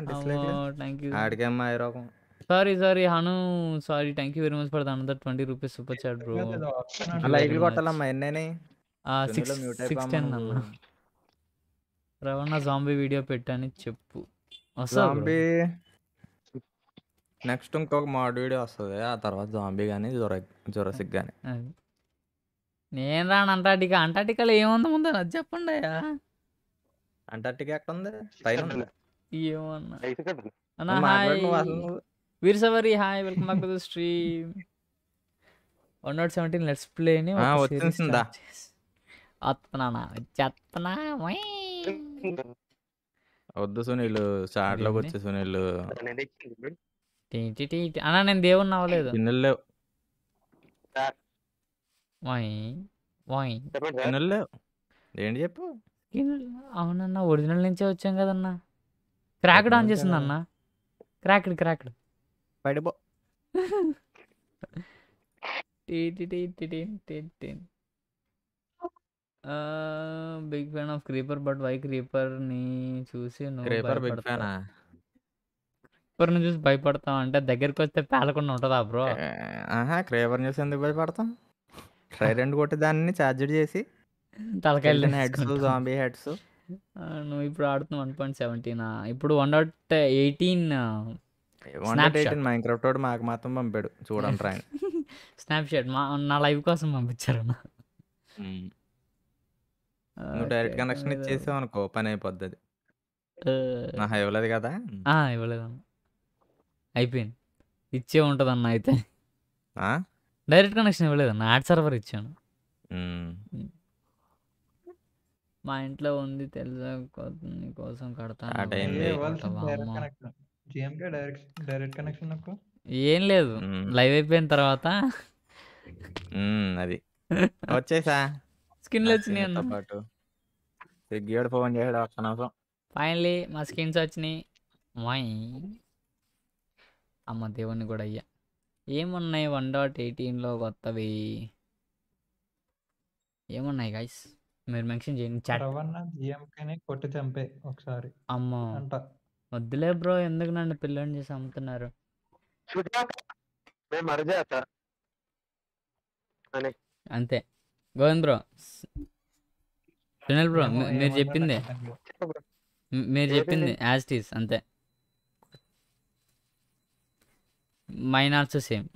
థ్యాంక్ యూ ఆడికమ్మా ఏ రకం sorry sorry Hanu sorry thank you very much for another twenty rupees super chat bro లైక్లు కొట్టాలమ్మా ఎన్నైనాయి సిక్స్ సిక్స్ టెన్ అన్న రవణ జాంబీ వీడియో పెట్టని చెప్పు వస్తా నెక్స్ట్ ఇంకొక మాడ్ వీడియో వస్తుంది ఆ తర్వాత జాంబీ కానీ జ్వర జొరసిక్ కానీ అది నేను రాను అంటార్టికా అంటార్టికాలో ఏముంది ముందు నాకు చెప్పండి అయ్యా అంటార్టికా ఎక్కడ ఉంది పైన ఉంది. ఏమన్నా అన్నా నువ్వు హాయ్ మాట్లాడు, వీర్ సవరి hi welcome back to stream one dot seventeen let's ప్లేని ఆ, వచ్చేసిందా? వస్తున్నానా వచ్చేస్తున్నా వయ్. వద్దు సునీల్ షార్ట్ లోకి వచ్చే సునీల్ అన్నా నేను దేవుణ్ణి అవ్వలేదు గిన్నెల్లేవు వాయి వాయి గిన్నెల్లేవు ఏంటి చెప్పు అవునన్నా ఒరిజినల్ నుంచే వచ్చాం కదన్నా క్రాక్డ్ ఆన్ చేసింది అన్న క్రాక్డ్ క్రాక్డ్ పడిపో big fan of creeper but why creeper ని చూసి క్రీపర్ బిగ్ ఫ్యానా ను చూసి భయపడతాం అంటే దగ్గరికి వస్తే పేలకుండా ఉంటదా బ్రో? ఆహా! క్రేపర్ చూసి ఎందుకు భయపడతాం? రెండు కొట్టి దాన్ని ఛార్జ్డ్ చేసి తలకాయలు హెడ్స్, జాంబీ హెడ్స్. నువ్వు ఇప్పుడు ఆడుతున్న సెవెంటీన్ ఇప్పుడు one dot eighteen Minecraft ఓడు మాకు మాత్రం పంపాడు. చూడండి ట్రైన్ స్నాప్ షాట్ మా నా లైవ్ కోసం పంపించారు అన్న నువ్వు డైరెక్ట్ కనెక్షన్ అనుకో పని అయిపోద్ది నా ఇవ్వలేదు కదా! ఇవ్వలేదు ఇవ్వలేదన్న. అయిపోయింది ఇచ్చే ఉంటుందన్న అయితే డైరెక్ట్ కనెక్షన్ ఇవ్వలేదన్న యాడ్ సర్వర్ ఇచ్చాను మా ఇంట్లో ఉంది తెలుసా కోసం కడతాను ఏం లేదు లైవ్ అయిపోయిన తర్వాత అది వచ్చేసా స్కిన్లు వచ్చినాయి అన్న పాటు ఫోన్ చేయడం ఫైనలీ మా స్కిన్స్ వచ్చినాయి మై అమ్మ దేవుని కూడా అయ్యా ఏమున్నాయి వన్ డాట్ ఎయిటీన్లో కొత్తవి ఏమున్నాయి గైస్ మీరు మెన్షన్ చేయండి కొట్టి చంపే ఒకసారి అమ్మ వద్దులే బ్రో ఎందుకు నన్ను పిల్లని చేసి అమ్ముతున్నారు అంతే గోవింద్ బ్రో సునీల్ బ్రో మీరు చెప్పింది మీరు చెప్పింది యాజ్ టీస్ అంతే mine also same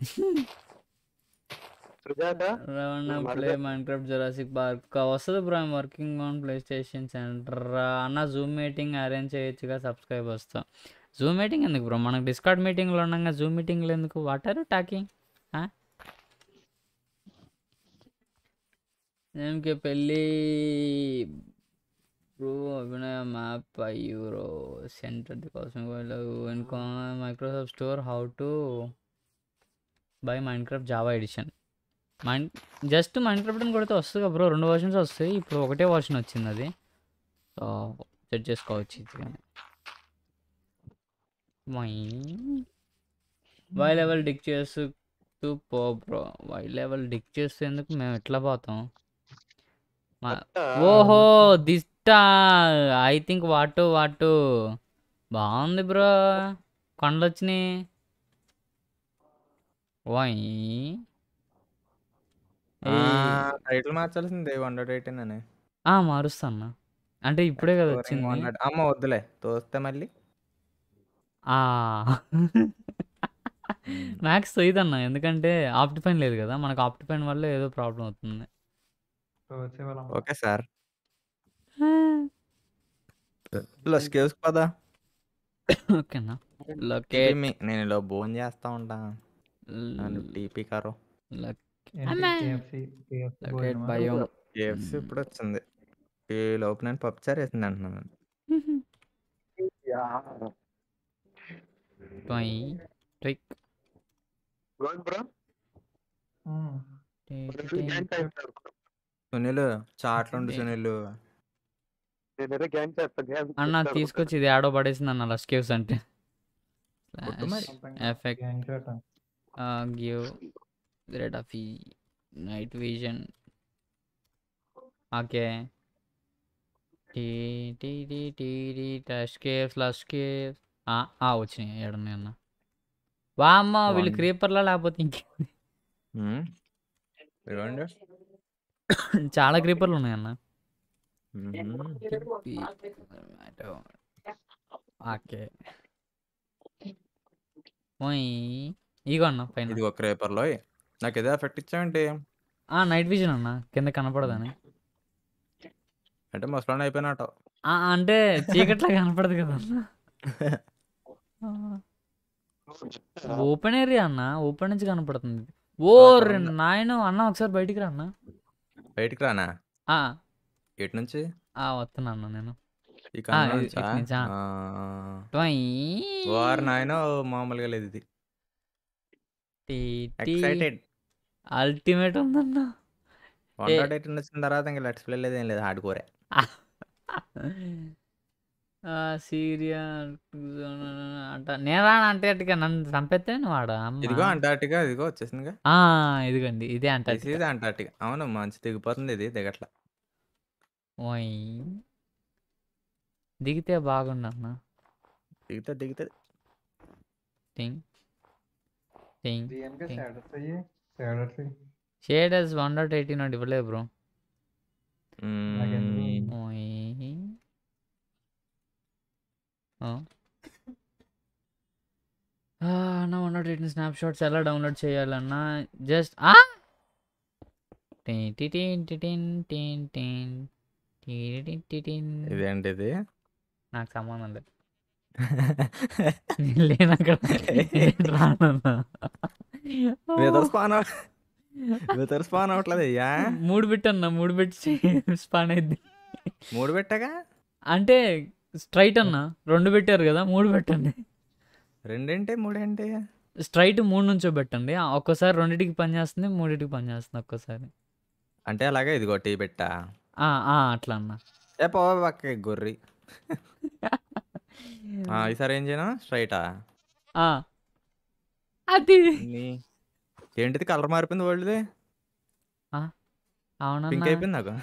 play Minecraft Jurassic Park వస్తుంది bro working on play station center అన్న జూమ్ మీటింగ్ అరేంజ్ చేయొచ్చుగా సబ్స్క్రైబ్ సబ్స్క్రైబర్స్తో జూమ్ మీటింగ్ ఎందుకు బ్రో మనకు డిస్కార్డ్ మీటింగ్లో ఉండగా జూమ్ మీటింగ్లో ఎందుకు వాట్ ఆర్ టాకింగ్ ఏమికే పెళ్ళి improve అభినయ మ్యాప్ యూరో సెంటర్ కోసం the Microsoft store how to buy Minecraft Java edition mind just mind just అని కొడితే వస్తుంది బ్రో రెండు వర్షన్స్ వస్తాయి ఇప్పుడు ఒకటే వర్షన్ వచ్చింది అది సో సెట్ చేసుకోవచ్చు ఇది కానీ మై వై లెవెల్ డిక్ చేస్తూ పో బ్రో వై లెవెల్ డిక్ ఎందుకు మేము ఎట్లా పోతాం ఓహో this I think what what బాగుంది బ్రో కొండలు వచ్చినాయి టైటిల్ మార్చాల్సిందే వన్ డాట్ ఎయిటీన్ అని మారుస్తాను అంటే ఇప్పుడే కదా వచ్చింది అమ్మ వద్దులే తోస్తే మళ్ళీ మ్యాక్స్ తొయ్యదన్న ఎందుకంటే ఆప్టిఫైన్ లేదు కదా మనకు ఆప్టిఫైన్ వల్ల ఏదో ప్రాబ్లం అవుతుంది okay sir plus ah. Caves పదా ఓకేనా లొకేట్ టీపీ నేను ఇలా బోన్ చేస్తా ఉంటా నన్ను టీపీ కారు లొకేట్ భయం కేఎఫ్సి ఇప్పుడు వచ్చింది ఈ లోపు నేను పప్పుచారు వేసింది అంటున్నాను పై ట్రిక్ సునీల్ చాట్లు ఉండు సునీల్ అన్న తీసుకొచ్చి ఇది ఆడో పడేసింది అన్న లస్ట్ కేవ్స్ అంటే ఎఫెక్ట్ గివ్ రేట్ ఆఫ్ ఈ నైట్ విజన్ ఓకే టీ టీ టీ టీ టీ టస్ట్ కేవ్స్ లస్ట్ కేవ్స్ వచ్చినాయి ఏడున్నాయి అన్న వా అమ్మ వీళ్ళు క్రీపర్లా లేకపోతే ఇంకేంది చాలా క్రీపర్లు ఉన్నాయి అన్న ఓకే ఇగో అన్న పైన ఇది ఒక రేపర్లో నాకు ఏదో ఎఫెక్ట్ ఇచ్చావంటే ఆ నైట్ విజన్ అన్న కింద కనపడదని అంటే ముసలాన్ అయిపోయినట్ట అంటే చీకట్లో కనపడదు కదా ఓపెన్ ఏరియా అన్న ఓపెన్ నుంచి కనపడుతుంది ఓ రెండు నాయన అన్న ఒకసారి బయటికి రా అన్న బయటికి రానా ఎటు నుంచి ఆ వస్తున్నాను నేను నాయన మామూలుగా లేదు ఇది ఎక్సైటెడ్ అల్టిమేట్ ఉందన్నా వచ్చిన తర్వాత ఇంకా లెట్స్ ప్లే లేదు ఏం లేదు హార్డ్ కోరే ఆ, సీరియా అంట నన్ను ఇదిగో అంటార్టికా ఇదిగో వచ్చేసింది ఆ, ఇదిగోండి అంటార్టికా అవును మంచి దిగిపోతుంది ఇది దిగట్లా ఓయ్ దిగితే బాగుండన్నా దిగితే దిగితే టింగ్ టింగ్ డిఎన్కే షాడర్స్ అయ్యి షాడర్స్ షేడర్స్ 1.18 నాట్ ఇవ్వలేదు బ్రో ఓయ్ అన్న one dot eighteen snapshots ఎలా డౌన్లోడ్ చేయాలన్నా జస్ట్ ఆ టీన్ టీన్ టీన్ టీన్ టీన్ ఇదేంటి ఇది నాకు సంబంధం లేదు స్పాన్ మూడు పెట్టన్నా మూడు పెట్టి స్పాన్ అయింది మూడు పెట్టగా అంటే స్ట్రైట్ అన్నా రెండు పెట్టారు కదా మూడు పెట్టండి రెండేంటి మూడేంటి స్ట్రైట్ మూడు నుంచో పెట్టండి ఒక్కోసారి రెండింటికి పని చేస్తుంది మూడింటికి పని చేస్తుంది ఒక్కోసారి అంటే అలాగే ఇదిగో టీ పెట్టా ఆ! ఆ! అట్లా అన్న ఏ పోవే పక్కకి గొర్రి. ఆ! ఈసారి ఏం చేయను స్ట్రెయిటా? ఆ! అది. ఏంటిది కలర్ మారిపోయింది వోల్డ్‌ది? ఆ! అవునన్నా. పింక్ అయిపోయింది నాకు.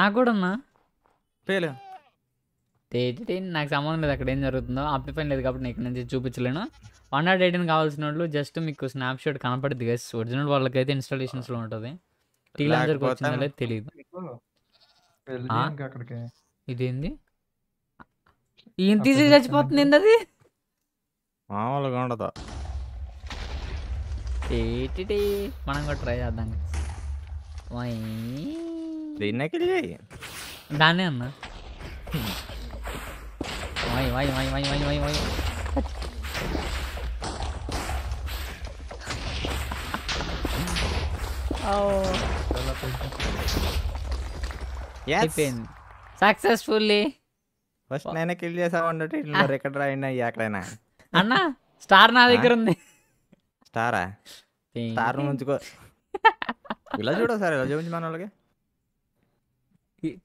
నాకు అన్నా పేలు. తేజతేన్ నాకు సంబంధం లేదు అక్కడ ఏం జరుగుతుందో. అప్లిఫైన్ లేదు కాబట్టి నేను ఇక్కడ నుంచి చూపించలేను. వన్ కావాల్సిన వాళ్ళు జస్ట్ మీకు స్నాప్ షాట్ కనపడిద్ది గస్ ఒరిజినల్ వాళ్ళకైతే ఇన్‌స్టాలేషన్స్‌లో ఉంటది. టీ లాంజర్‌కి లేకపోతే వచ్చిందో లేదో తెలీదు. ఇదేంది ఏం తీసి చచ్చిపోతుంది ఏంది అది మామూలుగా ఉండదు ఏటిటి మనం కూడా ట్రై చేద్దాం దీన్నెక్కడి దాన్నే అన్నా why why why why why why why ఓ అయిపోయింది సక్సెస్ఫుల్లీ ఫస్ట్ నేనే కిల్ చేసావు అంటే ఎక్కడ రాయండి అయ్యి ఎక్కడైనా అన్న స్టార్ నా దగ్గర ఉంది స్టారా స్టార్ ఉంచుకో ఇలా చూడు సార్ ఇలా చూపించి మన వాళ్ళకి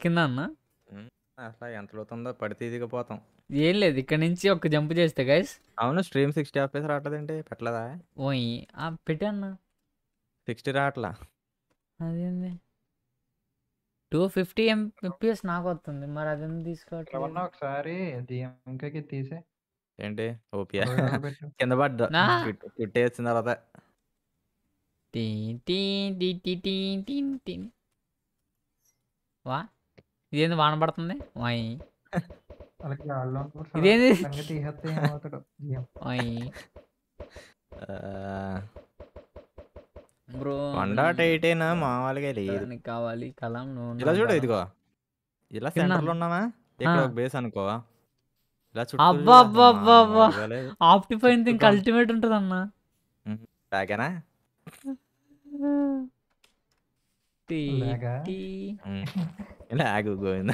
కింద అన్న అసలు ఎంత లోతుందో పడితే దిగిపోతాం ఏం లేదు ఇక్కడ నుంచి ఒక జంప్ చేస్తే గైస్ అవును స్ట్రీమ్ సిక్స్టీ ఆఫీస్ రావట్లేదండి పెట్టలేదా ఓయ్ పెట్టా అన్న సిక్స్టీ రావట్లా అదేంది టూ ఫిఫ్టీ ఎంపీఎస్ నాకు వస్తుంది మరి అది తీసుకోవట్లేదు ఒకసారి డిఎంకేకి తీసే ఏంటి ఓపియా కింద పడ్డా చుట్టేసిన తర్వాత వా ఇదేంది వాన పడుతుంది వాయి ఇదేంది బ్రో వన్ డాట్ ఎయిట్ అయినా మామూలుగా లేదు కావాలి కలాం నువ్వు ఇలా చూడు ఇదిగో ఇలా సెంటర్ లో ఉన్నామా ఇక్కడ ఒక బేస్ అనుకో ఇలా చుట్టూ అబ్బా అబ్బా అబ్బా అబ్బా ఆప్టిఫైన్ థింక్ అల్టిమేట్ ఉంటది అన్న లాగానా లాగు Govinda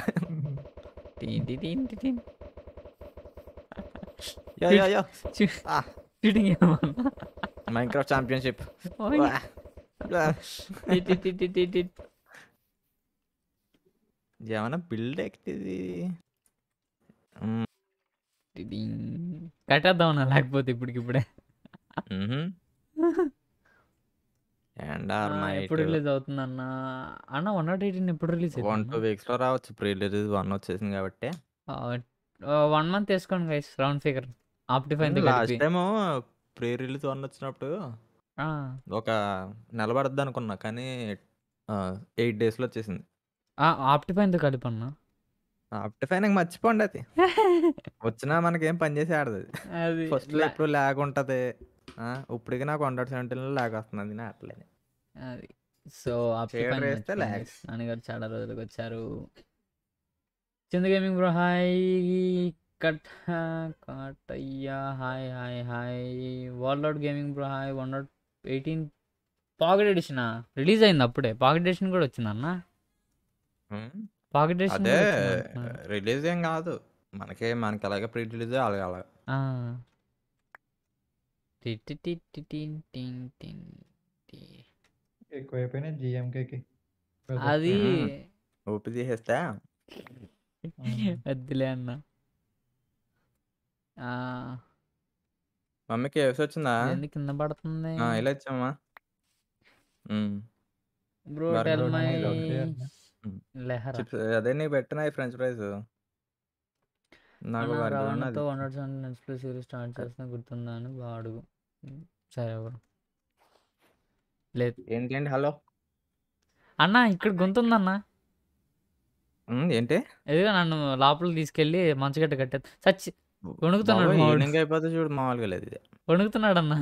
yo yo yo shooting Minecraft ఏమన్నా బిల్డ్ ఎక్కిది కట్టేద్దామన్నా లేకపోతే ఇప్పటికి ఇప్పుడే ఎప్పుడు రిలీజ్ oh అవుతుంది అన్న అన్న వన్ నాట్ ఎయిటీన్ ఎప్పుడు రిలీజ్ వన్ టూ వీక్స్ లో రావచ్చు ప్రీ రిలీజ్ వన్ వచ్చేసింది కాబట్టి వన్ మంత్ వేసుకోండి guys round figure OptiFine last time pre release one వచ్చినప్పుడు ఆ! ఒక నిలబడద్దు అనుకున్నా కానీ ఎయిట్ డేస్ లో వచ్చేసింది. ఆ! ఆప్టిఫైన్‌తో కలిపన్నా? ఆప్టిఫైన్ మర్చిపోండి అది వచ్చినా మనకేం పని చేసి ఆడదది. అది. ఫస్ట్ లా ఎప్పుడూ ల్యాగ్ ఉంటది. ఆ! ఇప్పటికి నాకు 1.17లో ల్యాగ్ వస్తుంది. అందుకనే ఆడట్లేదు. అది. సో, షేడర్ ఆప్టిఫైన్ వేస్తే మర్చిపోయింది. ల్యాగ్. నాన్నగారు చాలా వచ్చారు చిందు గేమింగ్ బ్రో హాయ్. కట్ కాటయ్య hi, hi, hi. World out gaming bro hi. One dot eighteen pocket edition release అయింది అప్పుడే పాకెట్ ఎడిషన్ కూడా వచ్చింది అన్న పాకెట్ ఎడిషన్ అదే రిలీజ్ ఏం కాదు మనకే మనకి అలాగే ప్రీ రిలీజ్ అలాగే అలాగే ఎక్కువైపోయినా అది ఓపి చేసేస్తా వద్దులే అన్నా మమ్మీకి ఎస్ వచ్చిందా? కింద పడుతుంది? ఇలా ఇచ్చామా. అదే నీ పెట్టిన ఈ ఫ్రెంచ్ ఫ్రైస్. నాకు అన్న స్టార్ట్ అ గుర్తున్నాను గుర్తుందా సరే బ్రో. లేదు. ఏంటండి? హలో. అన్న ఇక్కడ గుంతుందన్న. ఏంటి? ఇదిగో నన్ను లోపల తీసుకెళ్ళి మంచగట్ట కట్టేది సచ్చి వణుకుతున్నాడు ఈవినింగ్ అయిపోతే చూడు మామూలుగా లేదు ఇది వణుకుతున్నాడు అన్న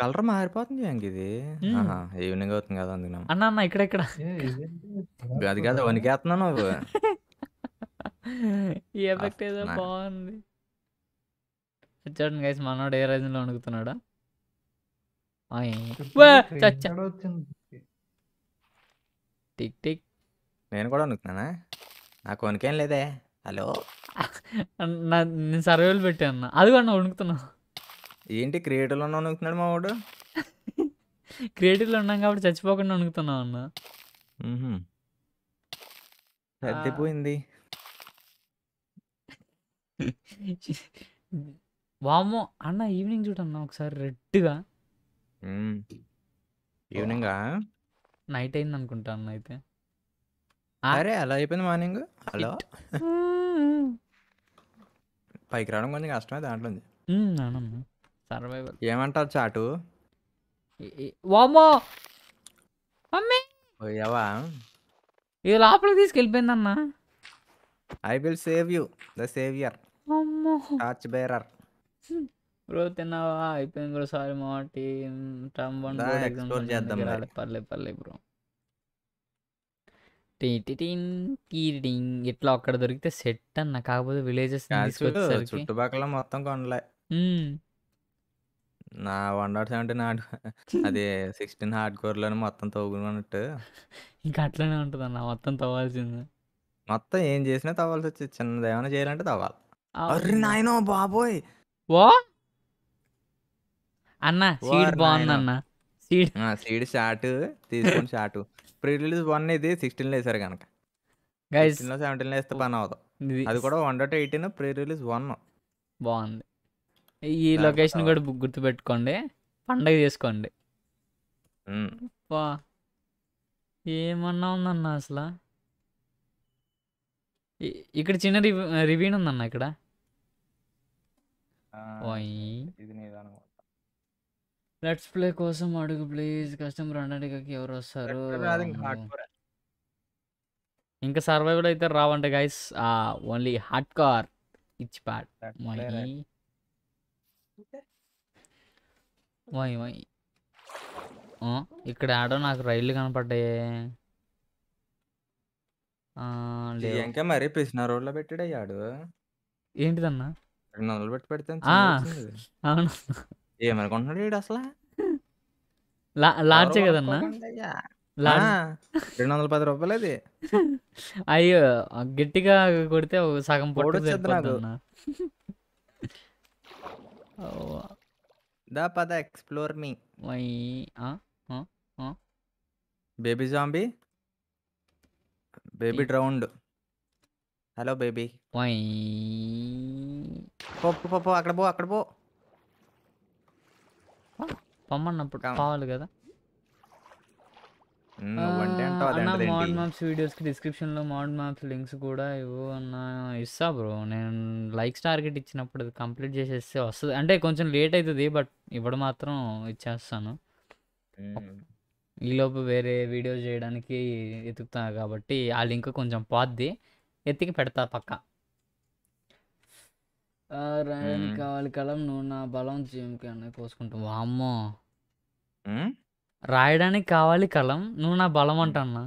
కలర్ మారిపోతుంది ఇంక ఇది ఈవినింగ్ అవుతుంది కదా అందుకు అన్న అన్న ఇక్కడ ఇక్కడ అది కాదు వణికేస్తున్నాను ఈ ఎఫెక్ట్ ఏదో బాగుంది చూడండి గైస్ మనోడు ఏ రేంజ్ లో వణుకుతున్నాడా టిక్ టిక్ నేను కూడా వణుకుతున్నానా నాకు వణికేం లేదే హలో నేను సర్వేలు పెట్టాను అది కూడా వణుకుతున్నా ఏంటి క్రియేటివ్లో వణుకుతున్నాడు మా వాడు క్రియేటివ్లో ఉన్నాం కాబట్టి చచ్చిపోకుండా వణుకుతున్నావు అన్న సర్దిపోయింది వామో అన్న ఈవినింగ్ చూడన్న ఒకసారి రెడ్గా ఈవినింగా నైట్ అయింది అనుకుంటా అన్న అయితే ఆ! అరే! అలా అయిపోయింది మార్నింగ్. హలో! పైకి రావడం కొంచెం కష్టమే దాంట్లోంచి. హ్మ్. అవునమ్మా. సర్వైవల్. ఏమంటారు చాటు? ఎ ఎ వామ్మో! మమ్మీ! పోయావా? ఇది లోపలికి తీసుకెళ్ళిపోయిందన్న. I will save you. The saviour. అమ్మో! Torch bearer. బ్రో తిన్నావా? అయిపోయింది బ్రో. సారీ మా టీమ్ టమ్ వన్ ఎక్స్‌ప్లోర్ చేద్దాం పర్లే పర్లే బ్రో. ఇట్లా అక్కడ దొరికితే సెట్ అన్న కాకపోతే విలేజెస్ చుట్టుపక్కల మొత్తం కొండలే నా వన్ డాట్ సెవెంటీన్ హార్డ్ అదే సిక్స్టీన్ హార్డ్ కోర్లోనే మొత్తం తవ్వుకున్నట్టు ఇంకా అట్లనే ఉంటుంది అన్న మొత్తం తవ్వాల్సింది మొత్తం ఏం చేసినా తవ్వాల్సి వచ్చి చిన్నది ఏమైనా చేయాలంటే తవ్వాలి అర్రే నాయనో బాబోయ్ ఓ అన్న సీడ్ బాగుందన్న సీడ్ సీడ్ షాట్ తీసుకుని షాట్ ప్రీ రిలీజ్ వన్ ఇది సిక్స్టీన్లో వేసారు కనుక సిక్స్టీన్లో సెవెంటీన్లో వేస్తే పని అవుతాం అది కూడా one dot eighteen pre release one బాగుంది ఈ లొకేషన్ కూడా గుర్తుపెట్టుకోండి పండగ చేసుకోండి ఏమన్నా ఉందన్న అసలు ఇక్కడ చిన్న రివ్యూ ఉందన్న ఇక్కడ ఇది లెట్స్ ప్లే కోసం అడుగు ప్లీజ్ కస్టమర్ రణాడికకి ఎవరు వస్తారు ఇంకా సర్వైవల్ అయితే రావండి గైస్ ఓన్లీ హార్డ్ కార్ ఇచ్చి పార్ట్ వై వై ఇక్కడ ఆడో నాకు రైళ్లు కనపడ్డాయి ఇంకా మరీ పిసిన రోడ్లో పెట్టాడు అయ్యాడు ఏంటిదన్నా పెట్టి పెడితే అవును ఏమనుకుంటున్నాడు వీడు అసలు లార్జే కదన్నా రెండు వందల పది రూపాయలు అది అయ్యో గట్టిగా కొడితే సగం పొట్టన్నా దా పద explore me baby zombie baby drowned hello baby పప్పు అక్కడ పో అక్కడ పో తప్ప పొమ్మన్నప్పుడు కావాలి కదా మోడ్ మ్యాప్స్ వీడియోస్కి డిస్క్రిప్షన్లో మోడ్ మ్యాప్స్ లింక్స్ కూడా ఇవ్వు అన్న ఇస్తా బ్రో నేను లైక్స్ టార్గెట్ ఇచ్చినప్పుడు అది కంప్లీట్ చేసేస్తే వస్తుంది అంటే కొంచెం లేట్ అవుతుంది బట్ ఇప్పుడు మాత్రం ఇచ్చేస్తాను ఈలోపు వేరే వీడియో చేయడానికి ఎతుకుతా కాబట్టి ఆ లింక్ కొంచెం పోద్ది ఎత్తికి పెడతా పక్కా రాయని కావాలి కలం నువ్వు నా బలం జీవికి అన్న కోసుకుంటావు అమ్మో రాయడానికి కావాలి కలం నువ్వు నా బలం అంటన్నా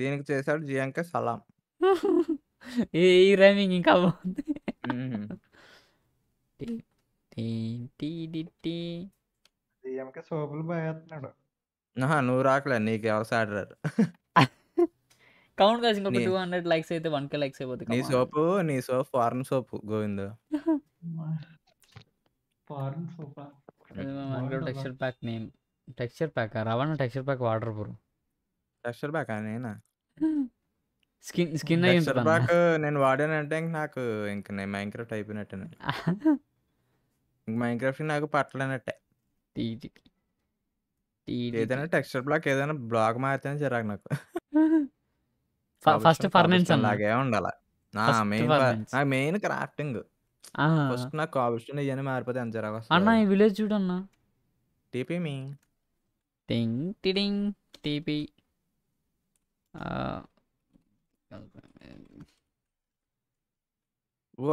దీనికి చేశాడు జియాంక సలాం ఈ రైమింగ్ ఇంకా బాగుంది సోపులు బాగా నువ్వు రాకలే నీకు ఎవరు సాడరారు కౌంట్ కాదు ఇంకొక టూ హండ్రెడ్ లైక్స్ అయితే వన్ కే లైక్స్ అయిపోతుంది నీ సోప్ నీ soap foreign soap Govinda foreign soap texture pack name texture pack రవాణా texture pack waterproof texture pack నేనా స్కిన్ స్కిన్ అయ్యి ఉంటుంది ప్యాక్ నేను వాడానంటే ఇంక నాకు ఇంక నేను మైన్క్రాఫ్ట్ అయిపోయినట్టే ఇంక మైన్క్రాఫ్ట్ నాకు పట్టలేనట్టే ఏదైనా టెక్స్చర్ బ్లాక్ ఏదైనా బ్లాక్ మారితేనే చిరాకు నాకు ఫస్ట్ ఫర్నెన్స్ అలాగే ఉండాలి నాకు మెయిన్ క్రాఫ్టింగ్ ఫస్ట్ నాకు కాబుల్స్టోన్ ఇవన్నీ మారిపోతే ఎంత జరగ అన్న ఈ విలేజ్ చూడన్నా టిపి మీ టింగ్ టిడింగ్ టీపీ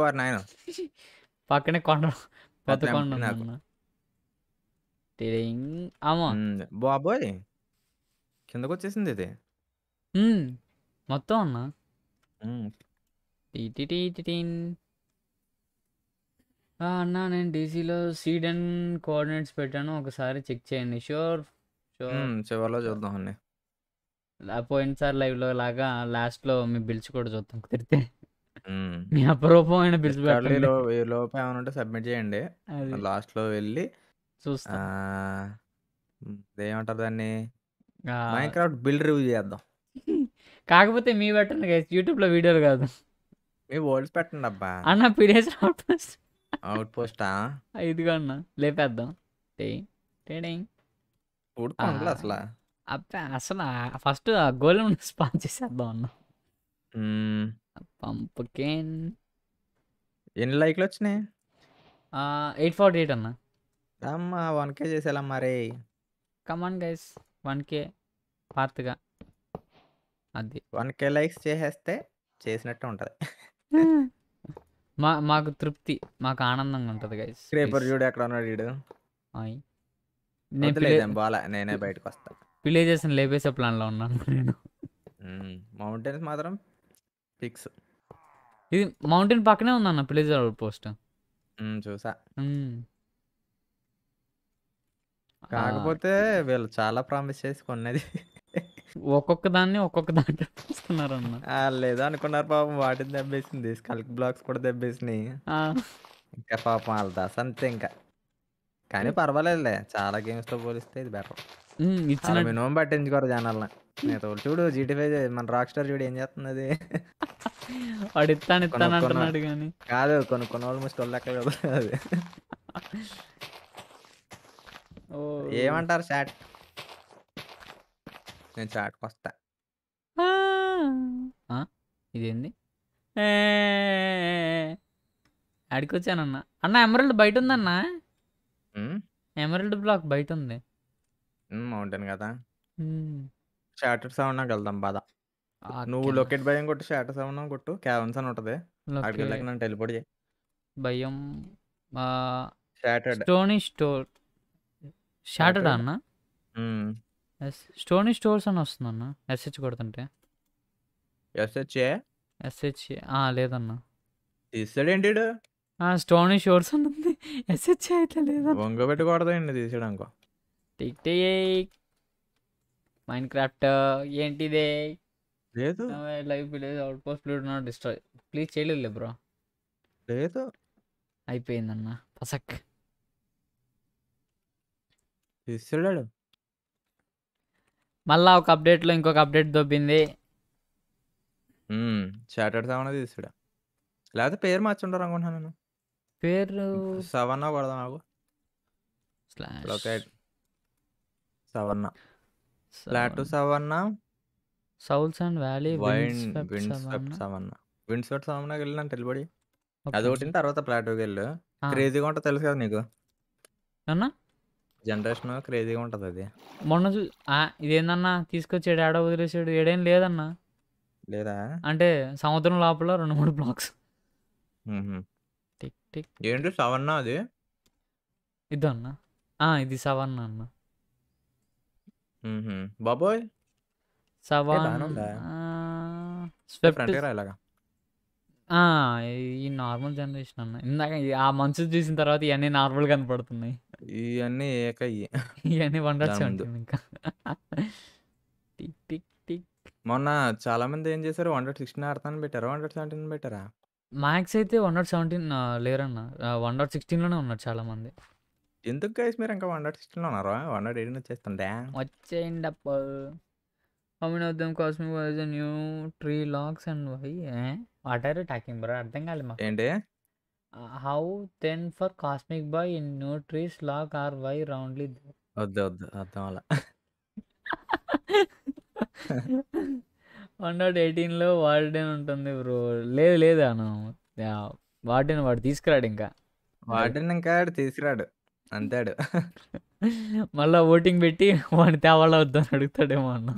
ఓర్ నైన్ పక్కనే కొండ పెద్ద కొండ టిడింగ్ ఆమా బాబోయ్ కిందకు వచ్చేసింది ఇది మొత్తం అన్నా అన్నా నేను డీసీలో సీడ్ అండ్ కోఆర్డినేట్స్ పెట్టాను ఒకసారి చెక్ చేయండి షూర్ చివరిలో చూద్దాం అండి పోయినసారి లైవ్లో లాగా లాస్ట్లో మీ బిల్స్ కూడా చూద్దాం తిరిగితే మీ అపరూపమైన బిల్స్ లోపు ఏమైనా సబ్మిట్ చేయండి లాస్ట్లో వెళ్ళి చూస్తా ఏమంటారు దాన్ని మైన్క్రాఫ్ట్ బిల్ రివ్యూ చేద్దాం కాకపోతే మీ పెట్టండి గైస్ యూట్యూబ్లో వీడియోలు కాదు మీ వర్డ్స్ పెట్టండి అబ్బా అన్న పిడిఎస్ అవుట్ పోస్ట్ అవుట్ ఆ ఇదిగో అన్న లేపేద్దాం టేడింగ్ ఊడుకోండి అసలు అబ్బా అసలు ఫస్ట్ గోల్ స్పాన్ చేసేద్దాం అన్న పంపకేన్ ఎన్ని లైక్లు వచ్చినాయి ఎయిట్ ఫార్టీ ఎయిట్ అన్న అమ్మ వన్ కే చేసేలా మరి కమాన్ గైస్ వన్ కే పార్త్గా అది వన్ కే లైక్స్ చేసేస్తే చేసినట్టు ఉంటది మా మాకు తృప్తి మాకు ఆనందంగా ఉంటది గైస్ చూడు ఎక్కడ ఉన్నాడు వీడు నేను బాల నేనే బయటకు వస్తా విలేజెస్ లేపేసే ప్లాన్ లో ఉన్నాను నేను మౌంటైన్స్ మాత్రం ఫిక్స్ ఇది మౌంటైన్ పక్కనే ఉందన్న విలేజ్ అవుట్ పోస్ట్ చూసా కాకపోతే వీళ్ళు చాలా ప్రామిస్ చేసి కొన్నది ఒక్కొక్క దాన్ని ఒక్కొక్క దాంట్లో చూస్తున్నారు అన్న లేదో అనుకున్నారు పాపం వాటిని దెబ్బేసింది కల్క్ బ్లాక్స్ కూడా దెబ్బేసినాయి ఇంకా పాపం వాళ్ళ దాస్ అంతే ఇంకా కానీ పర్వాలేదులే చాలా గేమ్స్ తో పోలిస్తే ఇది బెటర్ ఇచ్చిన మినిమం పట్టించుకోరు జనాలని నేను చూడు ఫైవ్ మన రాక్ స్టార్ చూడు ఏం చేస్తున్నది వాడు ఇస్తాను ఇస్తాను అంటున్నాడు కానీ కాదు కొనుక్కున్న వాళ్ళు ముస్ట్ వాళ్ళు ఏమంటారు షాట్ నేను చాటుకు వస్తా ఇదేంది వచ్చానన్న అన్న ఎమరల్డ్ బయట ఉందన్న ఎమరల్డ్ బ్లాక్ బయట ఉంది మౌంటైన్ కదా షాటర్ సెవెన్ వెళ్దాం బాధ నువ్వు లొకేట్ భయం కొట్టు షాటర్ సెవెన్ కొట్టు క్యావెన్స్ అని ఉంటుంది అక్కడికి వెళ్ళాక నన్ను టెలిపోర్ట్ చేయి భయం షాటర్డ్ స్టోనీ స్టోర్ షాటర్డ్ అన్న ఎస్ స్టోనీ స్టోర్స్ అని వస్తుందన్న ఎస్హెచ్ కొడుతుంటే ఎస్హెచ్ఏ ఎస్హెచ్ లేదన్న తీసాడేంటి స్టోనీ స్టోర్స్ అని ఉంది ఎస్హెచ్ఏ అయితే లేదా వంగ పెట్టకూడదండి తీసాడు అనుకో టిక్ టిక్ మైండ్ క్రాఫ్ట్ ఏంటిదే లేదు live village outpost do not destroy please చేయలేదు బ్రో లేదు అయిపోయిందన్న పసక్ తీసాడు మళ్ళా ఒక అప్డేట్లో ఇంకొక అప్డేట్ దొబ్బింది షాటర్ సెవెన్ అది తీసుడా లేకపోతే పేరు మార్చుంటారు అనుకుంటున్నాను పేరు సవర్ణ కొడదాం నాకు savanna flat savanna souls and valley wind savanna windswept సవర్ణకి వెళ్ళినా తెలుబడి అది ఒకటి తర్వాత ప్లాటోకి వెళ్ళు క్రేజీగా ఉంటుంది తెలుసు కదా నీకు అన్నా జనరేషన్ క్రేజీగా ఉంటది అది మొన్న ఇదేందన్నా తీసుకొచ్చాడు ఏడా వదిలేసాడు ఏడేం లేదన్నా లేదా అంటే సముద్రం లోపల రెండు మూడు బ్లాక్స్ ఏంటి సవర్ణ అది అన్న ఇది సవర్ణ అన్న బాబోయ్ సవర్ణ ఇలాగా ఈ నార్మల్ జనరేషన్ అన్న ఇందాక ఆ మంచు చూసిన తర్వాత ఇవన్నీ నార్మల్ కనపడుతున్నాయి ఇవన్నీ ఏక ఇవన్నీ వండొచ్చు ఇంకా టిక్ టిక్ టిక్ మొన్న చాలా మంది ఏం చేశారు వన్ డాట్ సిక్స్టీన్ ఆడతాను పెట్టారు వన్ డాట్ సెవెంటీన్ బెటరా మ్యాక్స్ అయితే వన్ డాట్ సెవెంటీన్ లేరన్నా వన్ డాట్ సిక్స్టీన్లోనే ఉన్నారు చాలా మంది ఎందుకు గైస్ మీరు ఇంకా వన్ డాట్ సిక్స్టీన్లో ఉన్నారు వన్ డాట్ ఎయిటీన్ వచ్చేస్తుందా వచ్చేయండి అప్పు అమ్మిన వద్దాం cosmic wise new tree locks and why what are you talking bro అర్థం కాలేదు మాకు ఏంటి how then for cosmic boy in new trees lock are why రౌండ్లీ వద్దు వద్దు అర్థం అలా వన్ నాట్ ఎయిటీన్లో వాడిన ఉంటుంది బ్రో లేదు లేదు అను వార్డెన్ వాడు తీసుకురాడు ఇంకా వాటిని ఇంకా తీసుకురాడు అంతాడు మళ్ళా ఓటింగ్ పెట్టి వాడిని తేవాళ్ళ వద్దని అడుగుతాడేమో అన్న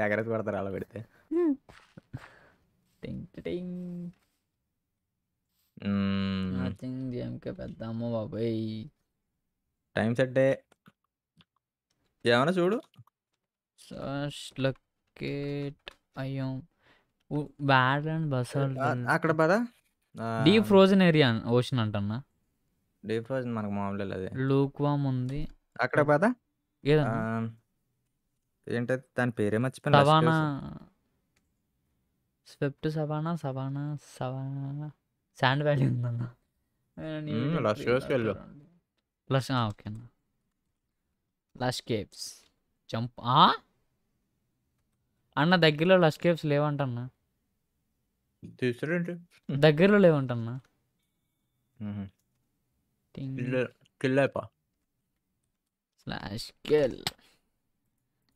జాగ్రత్త పడతారు అలా పెడితే టింగ్ టింగ్ నథింగ్ జేఎంకే పెద్ద అమ్మ బాబాయ్ టైం సెట్ ఏమైనా చూడు లొకేట్ అయ్యాం బ్యాడ్ అండ్ బస్ అక్కడ పదా డీప్ ఫ్రోజన్ ఏరియా ఓషన్ అంటన్నా డీప్ ఫ్రోజన్ మనకు మామూలు అదే లూక్ వామ్ ఉంది అక్కడ పదా ఏంటంటే దాని పేరే మర్చిపోయిన swift savanna savanna savanna sand valley ఉందన్న లష్ ఓకే అన్న లష్ కేవ్స్ చంప్ అన్న దగ్గరలో లష్ కేవ్స్ లేవంటన్నా దగ్గరలో లేవంటన్నా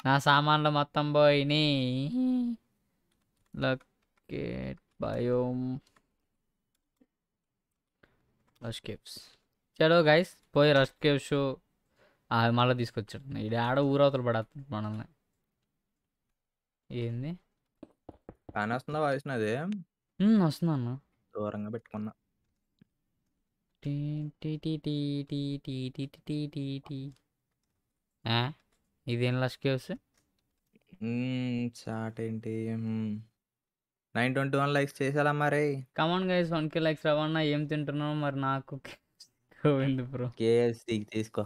నా సామాన్లు మొత్తం పోయినాయి లక్ market biome రష్ కేవ్స్ చలో గైస్ పోయి రష్ కేవ్ షో అవి మళ్ళీ తీసుకొచ్చాడు ఇది ఆడ ఊరవతలు పడేస్తుంది మనల్ని ఏంది కానీ వస్తుందా వాయిస్ నాది వస్తుంది అన్న దూరంగా పెట్టుకున్నా ఇదేం లష్ కేవ్స్ చాట్ ఏంటి నైన్ ట్వంటీ వన్ లైక్స్ చేసాలా మరి కమాన్ గైస్ కే లైక్స్ రవాణా ఏం తింటున్నావు మరి నాకు గోవింద్ బ్రో కేఎఫ్సి తీసుకో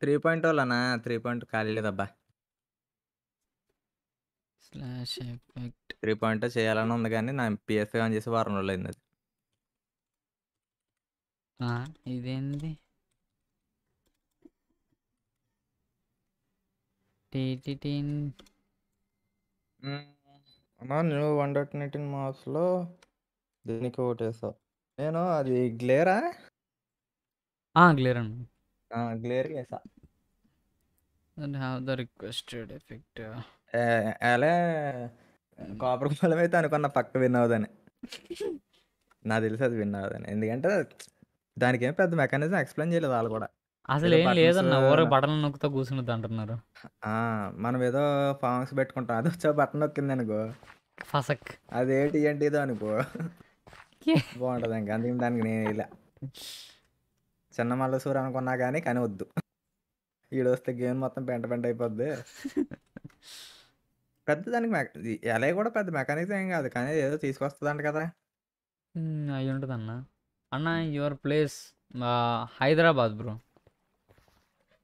త్రీ పాయింట్ hmm. వాళ్ళనా త్రీ పాయింట్ ఖాళీ లేదబ్బా స్లాష్ ఎఫెక్ట్ త్రీ పాయింట్ చేయాలని ఉంది కానీ నా పిఎఫ్ఐ ఆన్ చేసి వారం రోజులు అయింది అది ఇదేంటి టీటీటీన్ హ్మ్. అన్నా నువ్వు 1.18 మార్క్స్‌లో దేనికి ఓటేశావు? నేను అది గ్లేరా? ఆ! గ్లేర్ అండి. ఆ! గ్లేర్‌కేశా. And have the requested effect. ఏ ఏలే హ్మ్. అయితే అనుకున్న పక్క విన్ అవ్వదని. నాకు తెలిసి అది విన్ అవ్వదని. ఎందుకంటే దానికేం పెద్ద మెకానిజం ఎక్స్‌ప్లెయిన్ చేయలేదు వాళ్ళు కూడా. అసలు ఏం లేదన్న ఊరక నొక్కుతా కూర్చున్నది అంటున్నారు ఆ, మనం ఏదో ఫామ్స్ పెట్టుకుంటాం అది వచ్చే బటన్ నొక్కింది అనుకో ఫసక్ అదేంటి ఏంటిదో అనుకో బాగుంటుంది ఇంకా అందుకే దానికి నేను ఇలా చిన్న సూర్ అనుకున్నా కానీ కానీ వద్దు ఈడొస్తే గేమ్ మొత్తం పెంట పెంట అయిపోద్ది పెద్ద దానికి మెక ఎలా కూడా పెద్ద మెకానిక్స్ ఏం కాదు కానీ ఏదో తీసుకొస్తుందంట కదా ఉమ్, అయి ఉంటుంది అన్న అన్న యువర్ ప్లేస్ హైదరాబాద్ బ్రో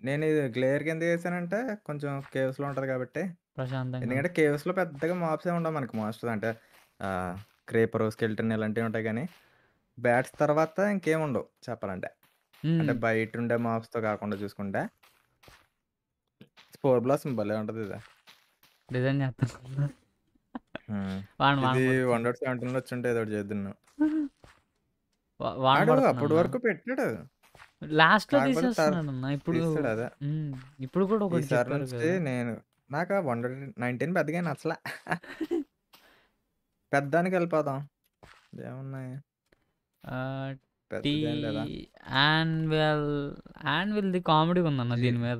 నేను ఇది గ్లేయర్ కింద చేశానంటే కొంచెం లో ఉంటది కాబట్టి. ప్రశాంతంగా ఎందుకంటే లో పెద్దగా మాప్స్ ఏమి ఉండవు మనకి మాస్టర్ అంటే క్రేపర్, స్కెల్టన్ ఇలాంటివి ఉంటాయి కానీ, బ్యాట్స్ తర్వాత ఇంకేముండవు చెప్పాలంటే. అంటే బయట ఉండే మాప్స్ తో కాకుండా చూసుకుంటే. స్పోర్ బ్లాస్ భలే ఉంటది డిజైన్ చేస్తాను. హ్మ్. వాన వాన వచ్చి ఉంటే 1.17 చేద్దును. అప్పటి వరకు పెట్టాడు. లాస్ట్ లో తీసేస్తున్నాను అన్న ఇప్పుడు ఇప్పుడు కూడా ఒకటి చెప్పారు నేను నాకు ఆ నైన్టీన్ పెద్దగా నచ్చల పెద్దానికి వెళ్ళిపోదాం ఏమున్నాయి ఆ, టీ పెద్దదేం లేదా అండ్ విల్ ది కామెడీ ఉందన్న జీ. దీని మీద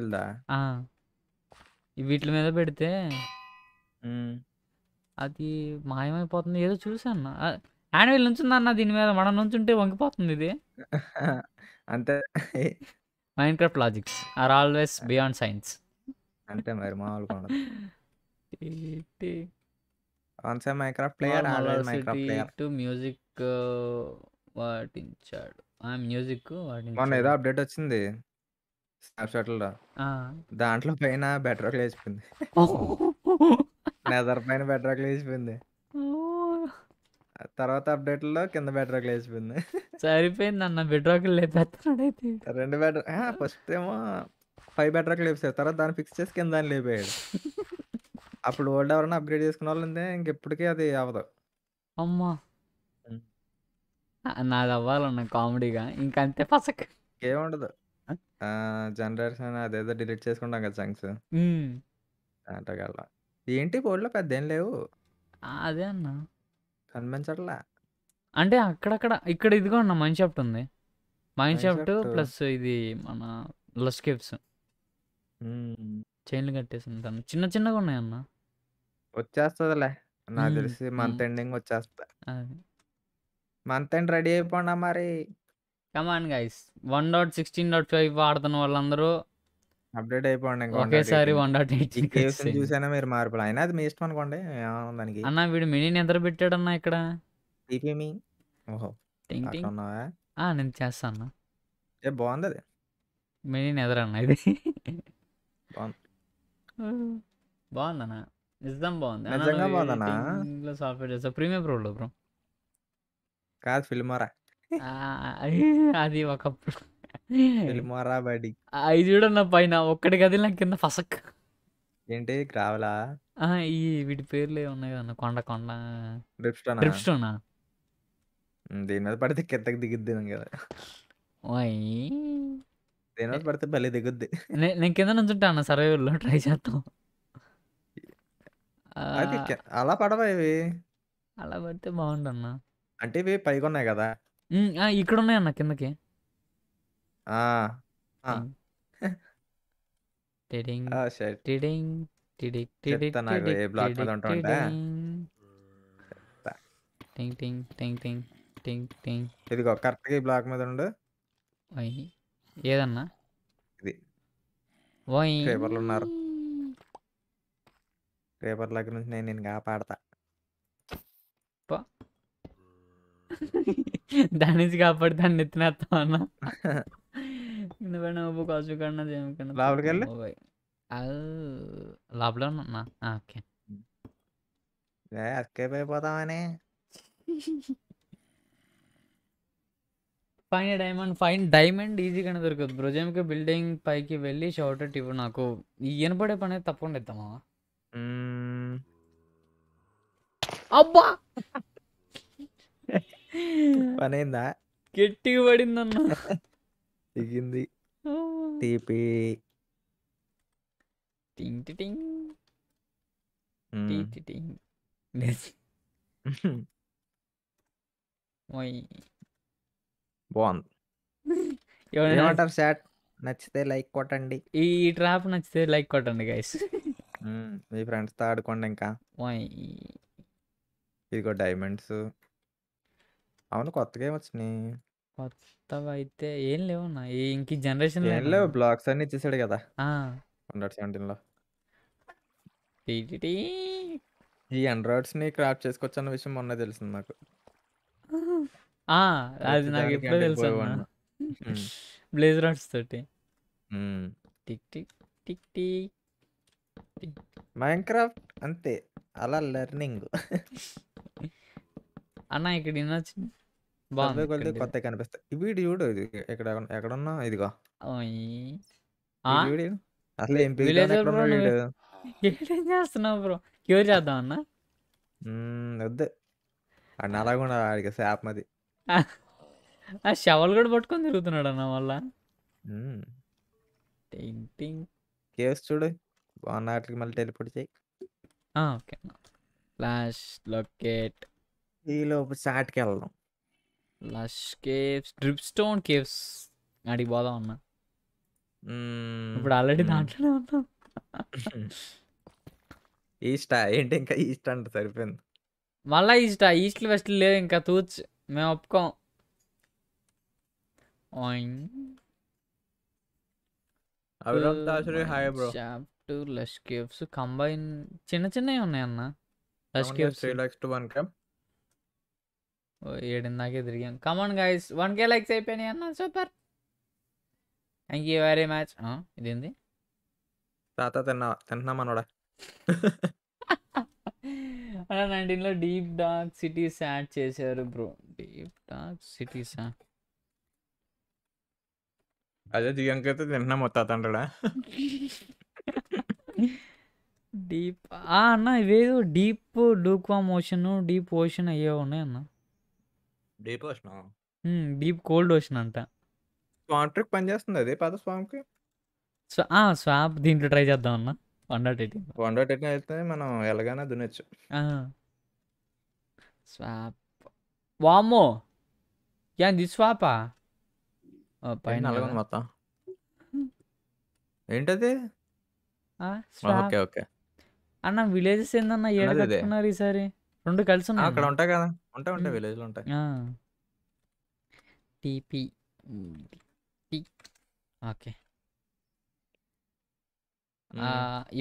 విల్ దా ఆ. ఈ వీటి మీద పెడితే అది మాయమైపోతుంది ఏదో చూసాను యాన్యువల్ నుంచుందన్న దీని మీద మనం నుంచుంటే వంగిపోతుంది ఇది అంతే Minecraft logics are always beyond science అంతే మరి మామూలుగా once a Minecraft player always Minecraft player to music వాటించాడు ఆ మ్యూజిక్ వాటించాడు మొన్న ఏదో అప్డేట్ వచ్చింది స్నాప్చాట్ లో దాంట్లో పైన బెటర్ లేచిపోయింది నెదర్ పైన బెటర్ వేసిపోయింది తర్వాత అప్డేట్‌లో కింద బెడ్‌రాక్‌లో ఎసిపోయింది. సరిపోయిందన్న బెడ్‌రాక్‌లు లేపేత్తన్నాడైతే. రెండు బెడ్‌రా ఫస్ట్ ఏమో ఫైవ్ బెడ్‌రాక్‌లు లేపేసారు. తర్వాత దాన్ని ఫిక్స్ చేసి కింద దాన్ని లేపేయాడు. అప్పుడు ఓల్డ్ ఎవరైనా అప్‌గ్రేడ్ చేసుకునేవాళ్ళుంటే ఇంకెప్పటికీ అది అవ్వదు. అమ్మా! నాది అవ్వాలన్న కామెడీగా కామెడీగా. ఇంకంతే పసక్. ఏముండదు. జనరేషన్ అదేదో డిలీట్ చేసుకుంటాం కదా! సంగ్స్ అంటే ఏంటి ఏంటి పెద్ద ఏం లేవు. అదే అన్నా కనిపించట్లా అంటే అక్కడక్కడ ఇక్కడ ఇదిగో అన్న మైండ్ షాఫ్ట్ ఉంది మైండ్ షాఫ్ట్ ప్లస్ ఇది మన లస్కేప్స్ చైన్లు కట్టేసి చిన్న చిన్నగా ఉన్నాయి అన్న వచ్చేస్తుందిలే నాకు తెలిసి మంత్ ఎండింగ్ వచ్చేస్తా మంత్ ఎండ్ రెడీ అయిపోండా మరి come on guys one dot sixteen dot five వాడుతున్న వాళ్ళందరూ అప్డేట్ అయిపోండి ఇంక ఒకేసారి వన్ డాట్ మీరు మార్పులు. అయినా అది మీ ఇష్టం అనుకోండి. ఏముంది దానికి. అన్న వీడు మినీని ఎంత పెట్టాడన్నా ఇక్కడ? టిపిమి. ఓహో! టింగ్ టింగ్. ఆ! నేను చేస్తా అన్న. ఏ మినీ మినీని అన్న ఇది. బాగుంది బాగుంది అన్న నిజం బాగుంది అన్న నిజంగా బాగుంది అన్న ఎడిటింగ్‌లో సాఫ్ట్‌వేర్ చేస్తా ప్రీమియర్ ప్రో బ్రో. కాదు ఫిల్మోరా. ఆ! అది ఒకప్పుడు. తెలిమోరా బడి అవి చూడన్న పైన ఒక్కటి గది నా కింద ఫసక్ ఏంటి రావలా ఈ వీటి పేర్లే ఉన్నాయి కదా కొండ కొండ డ్రిప్స్టోన్ డ్రిప్స్టోనా దీని మీద పడితే కిందకి దిగుద్ది కదా ఓయ్ దేని మీద పడితే భలే దిగుద్ది నేను కింద నుంచి నుంచుంటాను సర్వైవర్లో ట్రై చేస్తాం అలా పడవా అలా పడితే బాగుంటుంది అన్న అంటే ఇవి పైగా ఉన్నాయి కదా ఇక్కడ ఉన్నాయి అన్న కిందకి ఆ! టిడింగ్ టిడింగ్ టిడిక్ ఇదిగో కరెక్ట్‌గా ఈ బ్లాక్ మీద ఉండు. ఓయ్! ఏదన్నా? ఇది. ఓయ్! రేపర్లున్నారు. రేపర్ల నుంచి నేను కాపాడతా. దాని నుంచి కాపాడి దాన్ని నెత్తినేత్తావా అన్నా? కింద పడిన ఓపు కాసు కన్నా కింద లోపలికి వెళ్ళి లోపల ఉన్నా ఓకే అస్కేప్ అయిపోతామని ఫైన్ డైమండ్ ఫైన్ డైమండ్ ఈజీగానే దొరకదు బ్రోజేమ్కి బిల్డింగ్ పైకి వెళ్ళి షార్ట్ ఇవ్వు నాకు ఈయనపడే పని అయితే తప్పకుండా ఇద్దామా అబ్బా పనైందా గట్టిగా పడిందన్నా దిగింది తీపి టింగ్ టింగ్ బాగుంది ఏమంటారు చాట్ నచ్చితే లైక్ కొట్టండి ఈ ట్రాప్ నచ్చితే లైక్ కొట్టండి గైస్ మీ ఫ్రెండ్స్తో ఆడుకోండి ఇంకా ఇదిగో డైమండ్స్ అవును కొత్తగా ఏమొచ్చినాయి కొత్తవి అయితే ఏం లేవన్నా ఇంక జనరేషన్ ఏం లేవు బ్లాక్స్ అన్ని ఇచ్చేసాడు కదా హండ్రెడ్ సెవెంటీన్ లో ఈ అండ్రాయిడ్స్ ని క్రాఫ్ట్ చేసుకోవచ్చు అన్న విషయం మొన్న తెలిసింది నాకు అది నాకు ఎప్పుడో తెలుసు బ్లేజ్ రాడ్స్ తోటి tick tick tick tick Minecraft అంతే అలా లెర్నింగ్ అన్న ఇక్కడ ఇన్నొచ్చింది బాగుంది. చదువుకొలది కనిపిస్తాయి. వీడు చూడు ఇది ఎక్కడ ఎక్కడున్నా ఇదిగో. అసలు ఏం చేస్తున్నావు బ్రో? క్యూర్ చేద్దాం హ్మ్. వద్దు. ఆడు నాలాగా ఆడికి శాపం ఆ షవల్ కూడా పట్టుకొని తిరుగుతున్నాడు అన్న వల్ల? హ్మ్. చూడు. వాటికి మళ్ళీ టెలిపోర్ట్ చేయి. Okay flash locate. ఈలోపు lush caves dripstone caves అడిగి పోదాం అన్నా ఇప్పుడు ఆల్రెడీ దాంట్లోనే ఉన్నాం ఈస్ట్ ఏంటి ఇంకా ఈస్ట్ అంట సరిపోయింది మళ్ళా ఈస్ట్ ఈస్ట్ వెస్ట్ లేదు ఇంకా తూచ్ మేము ఒప్పుకోం కంబైన్ చిన్న చిన్నవి ఉన్నాయి అన్న లష్ కేవ్స్ వన్ క్యామ్ నాకే తిరిగాం come on guys one K likes అయిపోయినాయి అన్న super thank you very much ఏంది తాత తిన్నా తిన్నాం మనోడా అలా నైన్టీన్లో డీప్ డార్క్ సిటీస్ యాడ్ చేశారు బ్రో డీప్ డార్క్ సిటీస్ అదే దిగంకైతే తిన్నాము తాత అంటాడా డీప్ అన్న ఇవేదో డీప్ డూక్వా మోషన్ డీప్ ఓషన్ అయ్యే ఉన్నాయి అన్న deep ocean deep cold ocean అంట స్వామ్ పని చేస్తుంది అదే పాత స్వామికి స్వాప్ దీంట్లో ట్రై చేద్దాం అన్న వన్ వండర్ వన్ డాట్ టెటింగ్ అయితే మనం ఎలాగైనా దున్నచ్చు స్వాప్ వామో ఏంది స్వాపా పైన మొత్తం ఏంటది ఓకే ఓకే అన్న విలేజెస్ ఏందన్న ఏడు కట్టుకున్నారు ఈసారి రెండు కలిసి ఉన్నాయి అక్కడ ఉంటాయి కదా ఉంటాయి ఉంటాయి విలేజ్ లో ఉంటాయి టీపీ ఓకే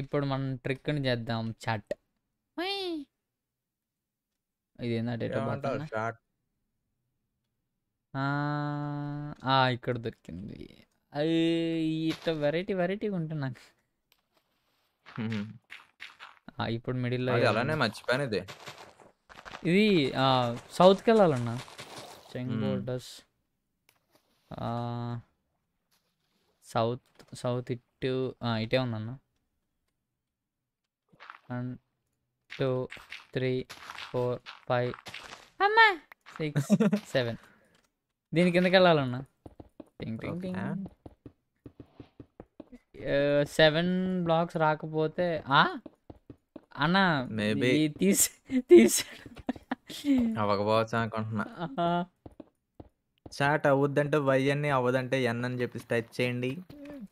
ఇప్పుడు మనం ట్రిక్ ని చేద్దాం చాట్ ఇది ఏంటంటే ఇక్కడ దొరికింది అది ఇట్లా వెరైటీ వెరైటీగా ఉంటుంది నాకు ఇప్పుడు లో అలానే మర్చిపోయాను ఇది ఇది సౌత్కి వెళ్ళాలన్నా చెంగోడస్ సౌత్ సౌత్ ఇటు ఇటే ఉందన్న and two three four five అమ్మా సిక్స్ సెవెన్ దీని కిందకి వెళ్ళాలన్నా సెవెన్ బ్లాక్స్ రాకపోతే అన్న మేబీ తీసి తీసి అవ్వకపోవచ్చు అనుకుంటున్నా చాట్ అవ్వద్దంటే వై అని అవ్వదంటే ఎన్ అని చెప్పి టైప్ చేయండి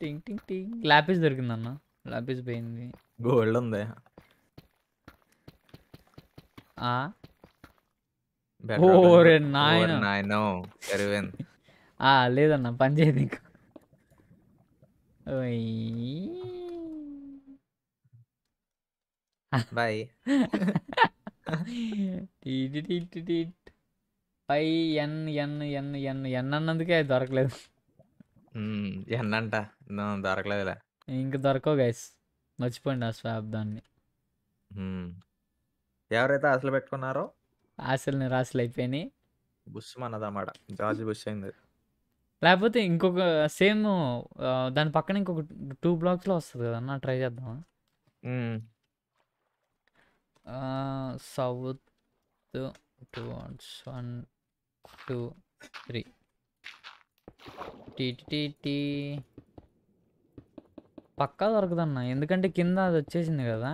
టింగ్ టింగ్ టింగ్ లాపిస్ దొరికింది అన్న లాపిస్ పోయింది గోల్డ్ ఉంది ఆ ఓరే నాయన నాయన కరివేంది ఆ లేదన్న పని చేయదు ఇంకా బాయ్ పై ఎన్ ఎన్ ఎన్ ఎన్ ఎన్ అన్నందుకే అది దొరకలేదు ఎన్ hmm, అంట దొరకలేదులే ఇంక దొరకవు గైస్ మర్చిపోండి ఆ స్వాబ్ దాన్ని hmm. ఎవరైతే ఆశలు పెట్టుకున్నారో ఆశలు నిరాశలు అయిపోయినాయి బుష్ అన్నదన్నమాట జార్జ్ బుష్ అయింది లేకపోతే ఇంకొక సేమ్ దాని పక్కన ఇంకొక టూ బ్లాక్స్లో వస్తుంది కదన్నా ట్రై చేద్దాం hmm. South towards one two three టీటీ పక్కా దొరకదన్న ఎందుకంటే కింద అది వచ్చేసింది కదా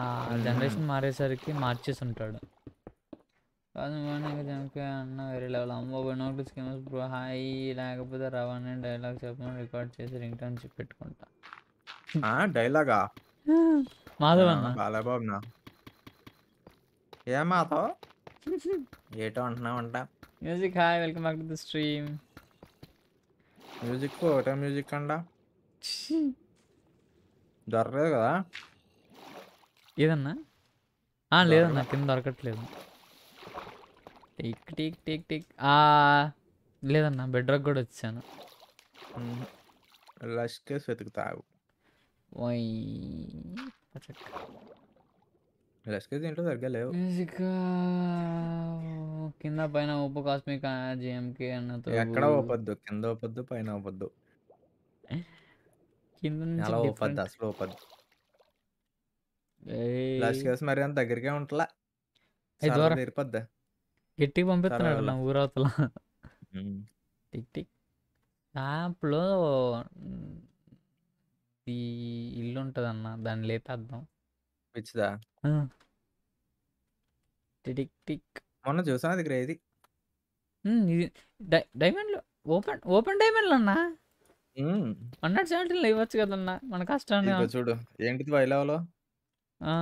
ఆ జనరేషన్ మారేసరికి మార్చేసి ఉంటాడు అన్న వేరే లెవెల్ అమ్మో నోట్ స్కీమ్స్ ప్రో హాయ్ లేకపోతే రవాణా డైలాగ్ చెప్పమని రికార్డ్ చేసి రింగ్ టోన్ పెట్టుకుంటా డైలాగా మాధవన్న బాలబాబునా ఏం మాతో ఏటో అంటున్నామంట music hi welcome back to the stream music ఒకటే మ్యూజిక్ అంట దొరకలేదు కదా ఏదన్నా లేదన్నా కింద దొరకట్లేదు టిక్ టిక్ టిక్ టిక్ లేదన్నా బెడ్ కూడా వచ్చాను లష్కే వెతుకుతావు ఓయ్ లెస్కే దీంట్లో సరిగ్గా లేవు కింద పైన ఉప్పు కాస్మిక్ జిఎంకే అన్నతో ఎక్కడ ఓపద్దు కింద ఓపద్దు పైన ఓపద్దు కింద అలా ఓపద్దు అసలు ఓపద్దు లస్కేస్ మరి అంత దగ్గరికే ఉంటలా తీరిపోద్దా గట్టిగా పంపిస్తున్నాడు నా ఊరవతల టిక్ టిక్ యాప్లో ఈ ఇల్లు ఉంటుందన్న దాని లేపేద్దాం పిచ్చిదా ఆ! టిక్. మొన్న చూసాం అది గ్రేది. ఇది డై లో ఓపెన్ ఓపెన్ డైమండ్‌లన్నా? సెవెంటీన్ లో ఇవ్వచ్చు కదన్నా! మన కష్టం చూడు. ఏంటిది వై ఆ!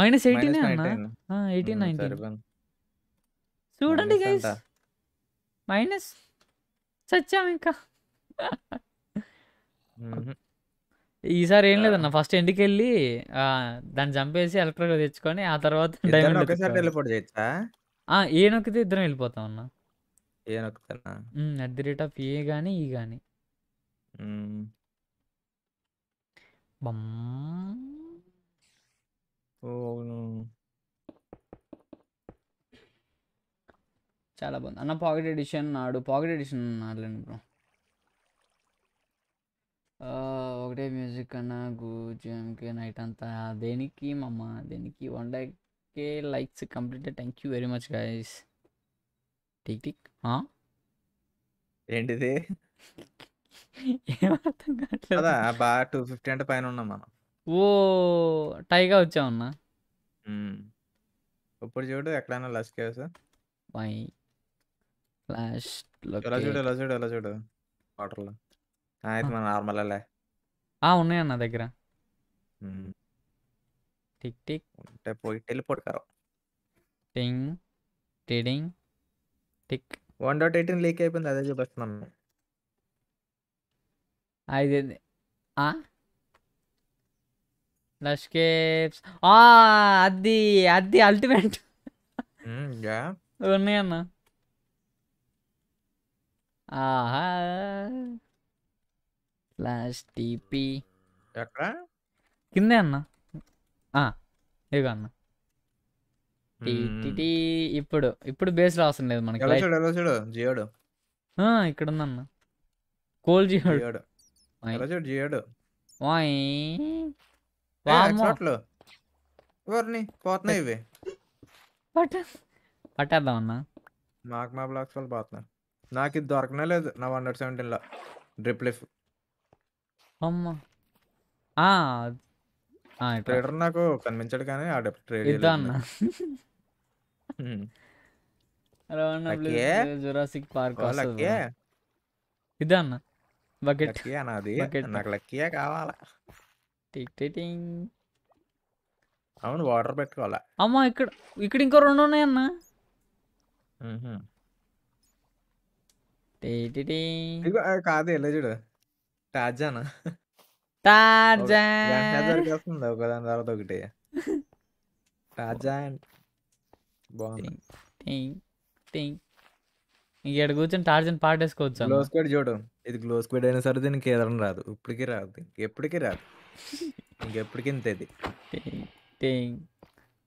మైనస్ ఎయిటీన్ అన్నా. Eighteen nineteen. చూడండి మైనస్ గైస్. మైనస్. చచ్చామింకా. ఇంకా ఈసారి ఏం లేదన్న ఫస్ట్ ఎండ్కి వెళ్ళి దాన్ని చంపేసి ఎలక్ట్రిక్ తెచ్చుకొని ఆ తర్వాత డైమండ్ ఏ నొక్కితే ఇద్దరం వెళ్ళిపోతాం అన్న అట్ ది రేట్ ఆఫ్ ఏ కానీ ఈ గాని ఓ చాలా బాగుంది అన్న పాకెట్ ఎడిషన్ నాడు పాకెట్ ఎడిషన్ ఆడలేను బ్రో ఒకటే మ్యూజిక్ అన్న గూజంకి నైట్ అంతా దేనికి మమ్మ దేనికి వన్ డేకే likes complete thank you very much guys tick tick ఏంటిది ఏమర్థం కావట్లేదు బాగా టూ ఫిఫ్టీ అంటే పైన ఉన్నాం మనం ఓ టైగా వచ్చామన్నా ఇప్పుడు చూడు ఎక్కడైనా లస్ కేసు మై ఫ్లాష్ ఎలా చూడు ఎలా చూడు ఎలా చూడు వాటర్లో ఆ, ఆ, నార్మల్ ఆ, ఉన్నాయి అన్న దగ్గర టిక్ టిక్ ఉంటే పోయిట్ వెళ్ళిపోడుకారు టింగ్ టిడింగ్ tick one dot eighteen leak అయిపోయింది అదే చూపిస్తున్నాను ఆ, ఇది ఆ లష్ ఆ అది అది అల్టిమేట్ యా ఉన్నాయి ఆహా స్లాష్ టీపీ ఎక్కడ కిందే అన్న ఇదిగో అన్న ఇప్పుడు ఇప్పుడు బేస్ రావసం లేదు మనకి జియోడు ఇక్కడ ఉందన్న కోల్ జియోడు జియోడు పోతున్నాయి ఇవి పట్టేద్దాం అన్న నాకు మా బ్లాక్స్ వాళ్ళు పోతున్నారు నాకు ఇది దొరకనే లేదు నా వన్ హండ్రెడ్ సెవెంటీన్లో డ్రిప్లిఫ్ అమ్మ ఆ ఆ ట్రేడర్ నాకు కనిపించాడు కానీ ఆ ట్రేడ్ ఇదన్న రవాణా జురాసిక్ పార్క్ వస్తుంది ఇదన్న బకెట్ నాది నాకు లక్కీయే కావాలా టిక్ టిటింగ్ అవును వాటర్ పెట్టుకోవాలా అమ్మ ఇక్కడ ఇక్కడ ఇంకో రెండు ఉన్నాయి అన్న కాదు వెళ్ళే చూడు టార్జానా టార్జాన్ ఒకదాని తర్వాత ఒకటి ఇక్కడ కూర్చొని టార్జన్ పాటేసుకోవచ్చు గ్లో స్క్వేడ్ చూడు ఇది గ్లో స్క్వేడ్ అయినా సరే దీనికి ఎదరం రాదు ఇప్పటికీ రాదు ఎప్పటికీ రాదు ఇంకెప్పటికీ ఇంత ఇది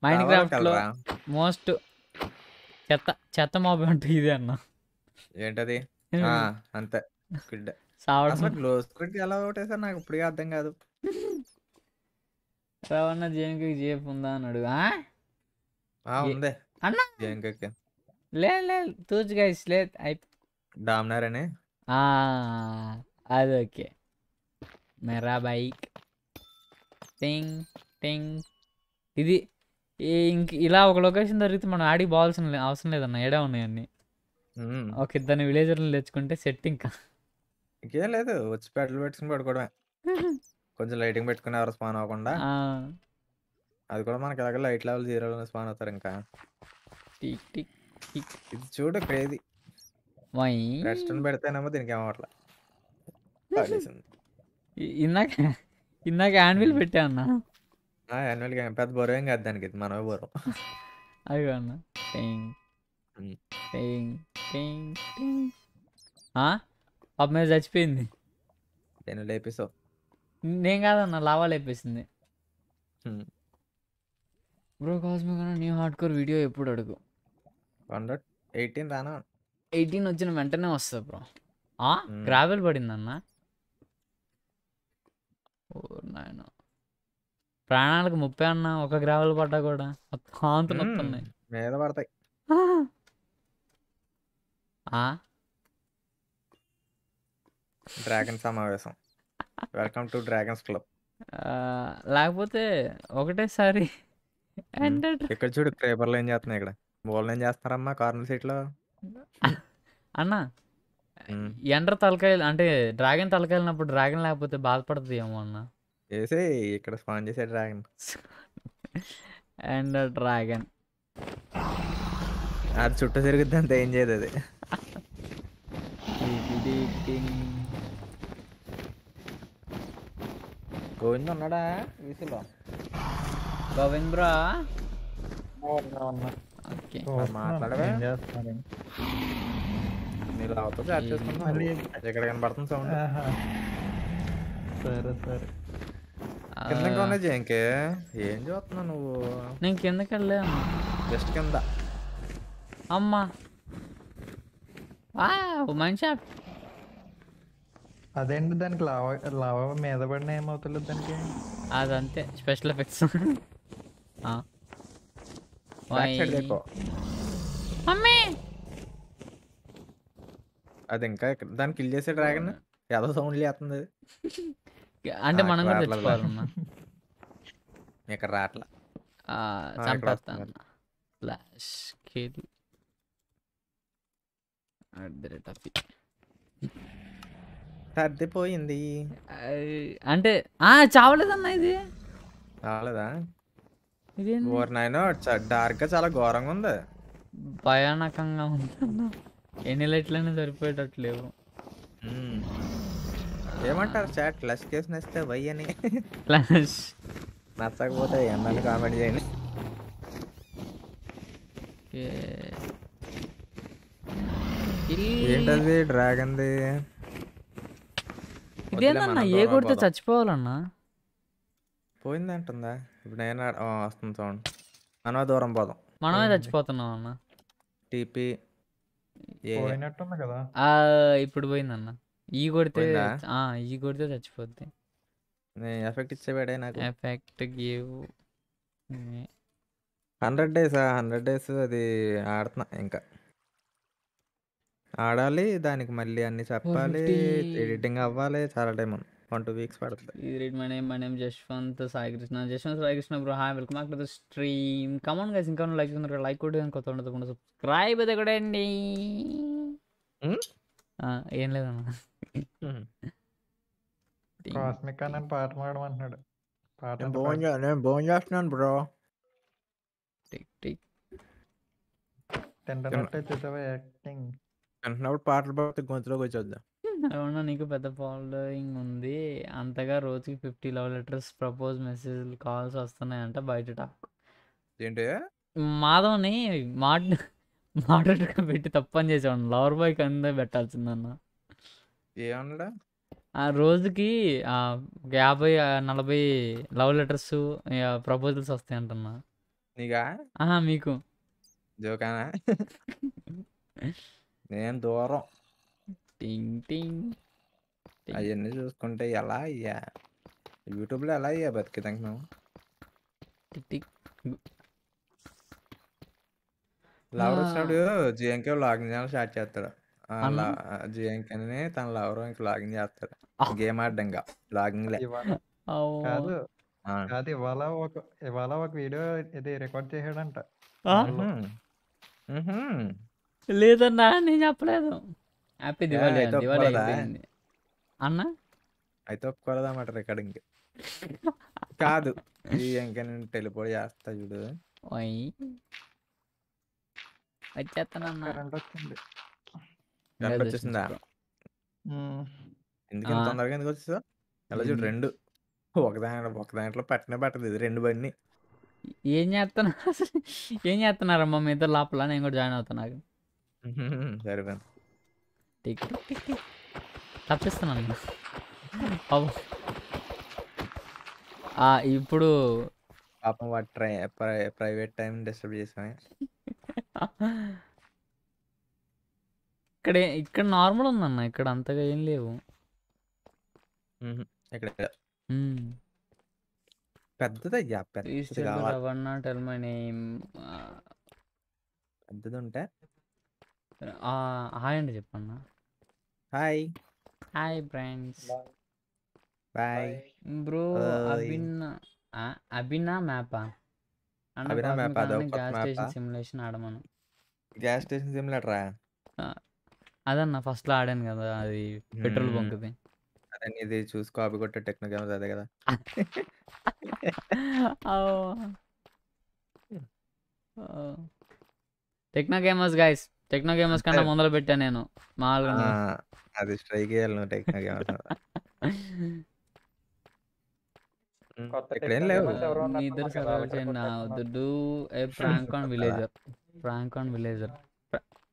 మైండ్ మోస్ట్ చెత్త చెత్త మాబ్ అంటే ఇది అన్న ఏంటది అంతే అసలు గ్లోవ్స్ గురించి ఎలా నాకు ఇప్పుడే అర్థం కాదు రవణ జేమ్కి జేప్ ఉందా అన్నాడు ఉంది అన్నా లే లే తూచు గైస్ లే డామ్నార్ అని అది ఓకే మెరా బైక్ టింగ్ టింగ్ ఇది ఇంక ఇలా ఒక లొకేషన్ దొరికితే మనం ఆడికి పోవాల్సిన అవసరం లేదన్న ఏడా ఉన్నాయన్నీ ఒక ఇద్దరిని విలేజర్లు తెచ్చుకుంటే సెట్ ఇంకా ఇంకేం లేదు. వచ్చి పెట్టలు పెట్టుకొని పడుకోవడమే. కొంచెం లైటింగ్ పెట్టుకుని ఎవరు స్పాన్ అవ్వకుండా. అది కూడా మనకి ఎలాగో లైట్ లెవెల్ జీరో లోనే స్పాన్ అవుతారు టిక్ టిక్ టిక్. ఇది చూడు క్రేజీ. రెస్ట్ అని పెడితేనేమో దీనికి అవ్వట్లా. ఇందాక ఇందాక యాన్యువల్ పెట్టా అన్న ఆ! యాన్యువల్ గేమ్ పెద్ద బరువు ఏం కాదు దానికి ఇది మనమే బరువు. అదిగో అన్న మీద చచ్చిపోయింది నేను లేపేసావు నేను కాదన్న లావా లేపేసింది బ్రో కాస్మిక్ అన్న న్యూ హార్డ్ కోర్ వీడియో ఎప్పుడు అడుగు హండ్రెడ్ ఎయిటీన్ రానా ఎయిటీన్ వచ్చిన వెంటనే వస్తుంది బ్రో ఆ గ్రావెల్ పడిందన్న నాయన ప్రాణాలకు ముప్పై అన్న ఒక గ్రావెల్ పడ్డా కూడా కాంతులు వస్తున్నాయి మీద పడతాయి డ్రాగన్ సమావేశం వెల్కమ్ టు డ్రాగన్స్ క్లబ్ లేకపోతే ఒకటేసారి ఇక్కడ చూడు పేపర్లు ఏం చేస్తున్నాయి ఇక్కడ బోల్ ఏం చేస్తున్నారమ్మా కార్నర్ సీట్లో అన్నా ఎండ్ర తలకాయలు అంటే డ్రాగన్ తలకాయలినప్పుడు డ్రాగన్ లేకపోతే బాధపడుతుంది ఏమో అన్న చేసే ఇక్కడ స్పాన్ చేసే డ్రాగన్ అండ్ డ్రాగన్ అది చుట్టూ తిరుగుద్ది అంత ఏం చేయదు అది Gawin nun, ada ya? Isi lo. Gawin bro. Oke. Nilai otot aja, cuman. Nilai otot aja, cuman. Nilai otot aja, cuman. Nilai otot aja, cuman. Nilai otot aja, cuman. Nilai otot aja, cuman. Nilai otot aja, cuman. Nilai otot aja, cuman. Nilai otot aja, cuman. Nilai otot అదేంటి దానికి lava lava మీద పడిన ఏమవుతుంది దానికి అదంతే special effects అది ఇంకా దాన్ని కిల్ చేసే డ్రాగన్ ఏదో సౌండ్ లేస్తుంది అంటే మనం కూడా తెచ్చుకోవాలన్నా ఇక్కడ రాట్లా చంపేస్తాను flash kill at the rate of సర్దిపోయింది అంటే ఆ చావలేదన్నా ఇది చావలేదా ఓర్ నాయన డార్క్ గా చాలా ఘోరంగా ఉంది భయానకంగా ఉంది ఎన్ని లైట్లనే సరిపోయేటట్లేవు ఏమంటారు చాట్ ప్లస్ కేసు నచ్చితే వై అని ప్లస్ నచ్చకపోతే ఎన్నాళ్ళు కామెంట్ చేయండి ఏంటది డ్రాగన్ది ఇదేందన్నా ఏ కొడితే చచ్చిపోవాలన్నా పోయిందంటుందా ఇప్పుడు నేను వస్తుంది చూడండి మనమే దూరం పోదాం మనమే చచ్చిపోతున్నాం అన్న టీపీ కదా ఇప్పుడు పోయిందన్న ఈ కొడితే ఈ కొడితే చచ్చిపోద్ది ఎఫెక్ట్ ఇచ్చేవాడే నాకు effect gave hundred days hundred days అది ఆడుతున్నా ఇంకా ఆడాలి. దానికి మళ్ళీ అన్ని చెప్పాలి. ఎడిటింగ్ అవ్వాలి. చాలా టైం ఉంది. టూ వీక్స్ పడుతుంది ఇది it my name? My name is Jashwant Sai Krishna. Jashwant Sai Krishna bro. Hi, welcome back ఇంకా లైక్ ఉన్నారు లైక్ కొట్టి కొత్త ఉండదు సబ్స్క్రైబ్ అయితే కూడా అండి ఏం లేదన్నా హ్మ్. కాస్మిక్ అని నేను పాట పాట నేను చేస్తున్నాను బ్రో టిక్ టిక్ తింటున్నట్టే చూసావా యాక్టింగ్ అంటున్నప్పుడు పాటలు పాడితే గొంతులోకి వచ్చేద్దాం నీకు పెద్ద ఫాలోయింగ్ ఉంది అంతగా రోజుకి fifty love letters propose message calls వస్తున్నాయంట బయట టాక్ ఏంటి మాధవని మాట మోడరేటర్గా పెట్టి తప్పని చేసేవాడు లవర్ బాయ్ కింద పెట్టాల్సిందన్న ఏమన్నా ఆ రోజుకి యాభై నలభై లవ్ లెటర్స్ ప్రపోజల్స్ వస్తాయి అంటున్నా నీకా మీకు జోకానా Neyan doang. Ding ding. Ajaan ngejurus konten yang lain ya. YouTube le alaia, berarti dengen apa? Tik tik. Lawan. Lawan satu duo. Jangan kau lagin yang satu aja terus. Ah, Jangan kau nih, tan lawan dengga. Lagi nggak? Jiwan. Awo. Kalau, kalau di balap waktu, లేదన్నా నేను చెప్పలేదు happy Diwali Diwali అయిపోయింది అన్న అయితే ఇక్కడ recording కాదు ఇంకా నేను టెలిపోర్ట్ చేస్తా చూడు వచ్చేస్తానన్నా వచ్చింది కరెంట్ వచ్చేసిందా ఎందుకంటే తొందరగా ఎందుకు వచ్చేసా ఎలా చూడు రెండు ఒక దాంట్లో ఒక దాంట్లో పట్టనే పట్టదు ఇది రెండు బండి ఏం చేస్తున్నారు ఏం చేస్తున్నారమ్మా మీతో లోపల నేను కూడా జాయిన్ అవుతున్నా సరిపోయింది టిక్ టిక్ తప్పిస్తున్నాను బాబు ఇప్పుడు పాపం వాడు ట్రై ప్రైవేట్ టైం డిస్టర్బ్ చేసామే ఇక్కడ ఇక్కడ నార్మల్ ఉందన్న ఇక్కడ అంతగా ఏం లేవు ఇక్కడ పెద్దది అయ్యా పెద్దది ఉంటే హాయ్ అండి చెప్పన్నా hi hi friends bye bro అభిన్ అభినా మ్యాపా అభినా మ్యాప్ గ్యాస్ స్టేషన్ సిమ్యులేషన్ ఆడమను గ్యాస్ స్టేషన్ సిమ్యులేటర్ అదన్న ఫస్ట్ లో ఆడాను కదా అది పెట్రోల్ బంక్ది అదని ఇది చూసుకో అవి కొట్టే టెక్నో గేమ్స్ అదే కదా Techno gamers guys Techno gamers కన్నా మొదలు పెట్టా నేను మామూలుగా అది స్ట్రైక్ చేయాలి నువ్వు టెక్నో గేమర్స్ ఇక్కడేం లేవు ఇద్దరు దుడ్డు ఏ ఫ్రాంకాన్ విలేజర్ ఫ్రాంకాన్ విలేజర్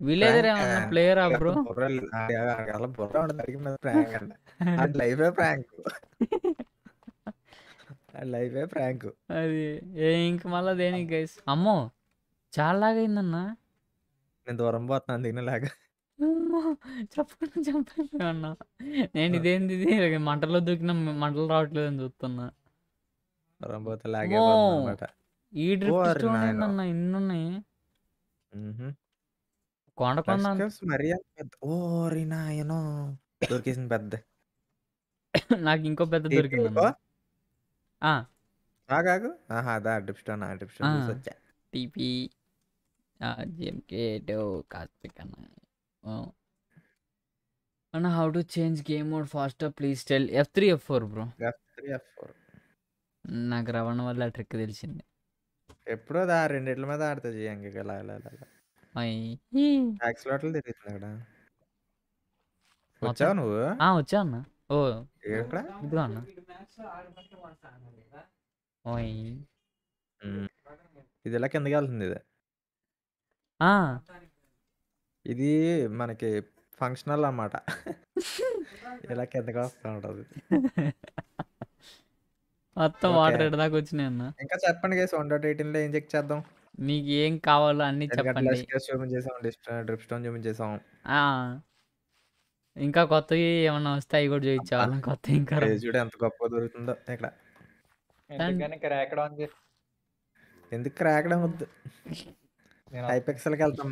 విలేజర్ ఏమన్నా ప్లేయర్ ఆ బ్రో అది లైఫే ప్రాంక్ లైఫే ప్రాంక్ అది ఏ ఇంక మళ్ళా దేనికి గైస్ అమ్మో చాలా అయిందన్నా నేను దూరం పోతున్నాను చెప్పండి చెప్పకుండా చంపైపోయా నేను ఇదేంది మంటలో దూకిన మంటలు రావట్లేదు అని చూస్తున్నా దూరం పోతే లాగే ఈ డ్రిప్ అన్న ఇన్నున్నాయి కొండ కొండ మరీ ఓరి నాయనో దొరికేసింది పెద్ద నాకు ఇంకో పెద్ద దొరికింది ఆగాగు ఆహా అదా డ్రిప్ స్టోన్ టీపీ Ah, అన్న how to change game mode fast please tell F three F four bro నాకు రవణ వల్ల ట్రిక్ తెలిసింది ఎప్పుడో దా రెండిట్ల మీద ఆడుతా చేయండి ఎక్స్లోట్లు అక్కడ వచ్చావు నువ్వు ఆ వచ్చా అన్న ఓ ఎక్కడ ఇదిగో అన్న ఓయ్ ఇది కిందకి వెళ్తుంది ఇదే ఇది మనకి ఫంక్షనల్ అన్నమాట. ఇలా వస్తా ఉంటది. మొత్తం వాటర్ వాటర్ ఈడ అన్న ఇంకా చెప్పండి గైస్ ఎయిటీన్ ఏం చెక్ చేద్దాం? ఏం కావాలో అన్ని చెప్పండి. డ్రిప్ స్టోన్ చూపించేసాం. ఆ! ఇంకా కొత్తవి ఏమన్నా వస్తే కూడా చూపించాలి కొత్త ఇంకా చూడ ఎంత గొప్ప దొరుకుతుందో ఇక్కడ. కానీ ఎందుకని క్రాకడ్ ఎందుకు క్రాక్ ఎందుకు వద్దు. హైపిక్సెల్ కి వెళ్తాం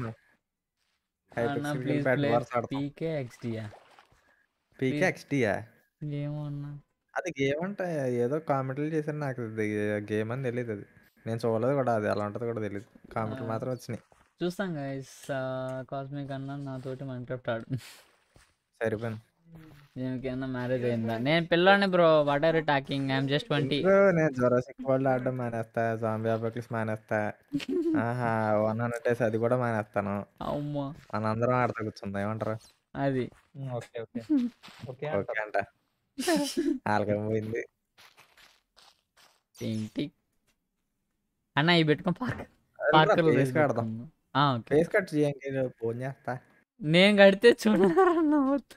కి బ్యాట్ పీకే ఎక్స్డియా అది గేమ్ అంటే ఏదో కామెంట్లు చేశారు నాకు గేమ్ అని తెలియదు అది నేను చూడలేదు కూడా అది అలా ఉంటుందో కూడా తెలియదు కామెంట్లు మాత్రం వచ్చినాయి చూస్తాం గైస్ కాస్మిక్ అన్న నాతోటి మైన్ క్రాఫ్ట్ ఆడు సరిపోయింది దీనికేమన్నా మ్యారేజ్ అయిందా నేను పిల్లని bro what are you talking I am just twenty నేను జరాసిక్ వరల్డ్ ఆడడం మానేస్తా జాంబీ అపోక్లిస్ మానేస్తా ఆహా వన్ హండ్రెడ్ డేస్ అది కూడా మానేస్తాను అమ్మా మనందరం ఆడతా కూర్చుందా ఏమంటారు అది ఓకే ఓకే ఓకే ఓకే అంట ఆల్కం పోయింది ఏంటి అన్న ఇవి పెట్టుకో పార్క్ పార్క్ లో ఆడదాం ఆ ఓకే ఫేస్ కట్ చేయండి ఫోన్ చేస్తా నేను కడితే చూడరా నవ్వుతా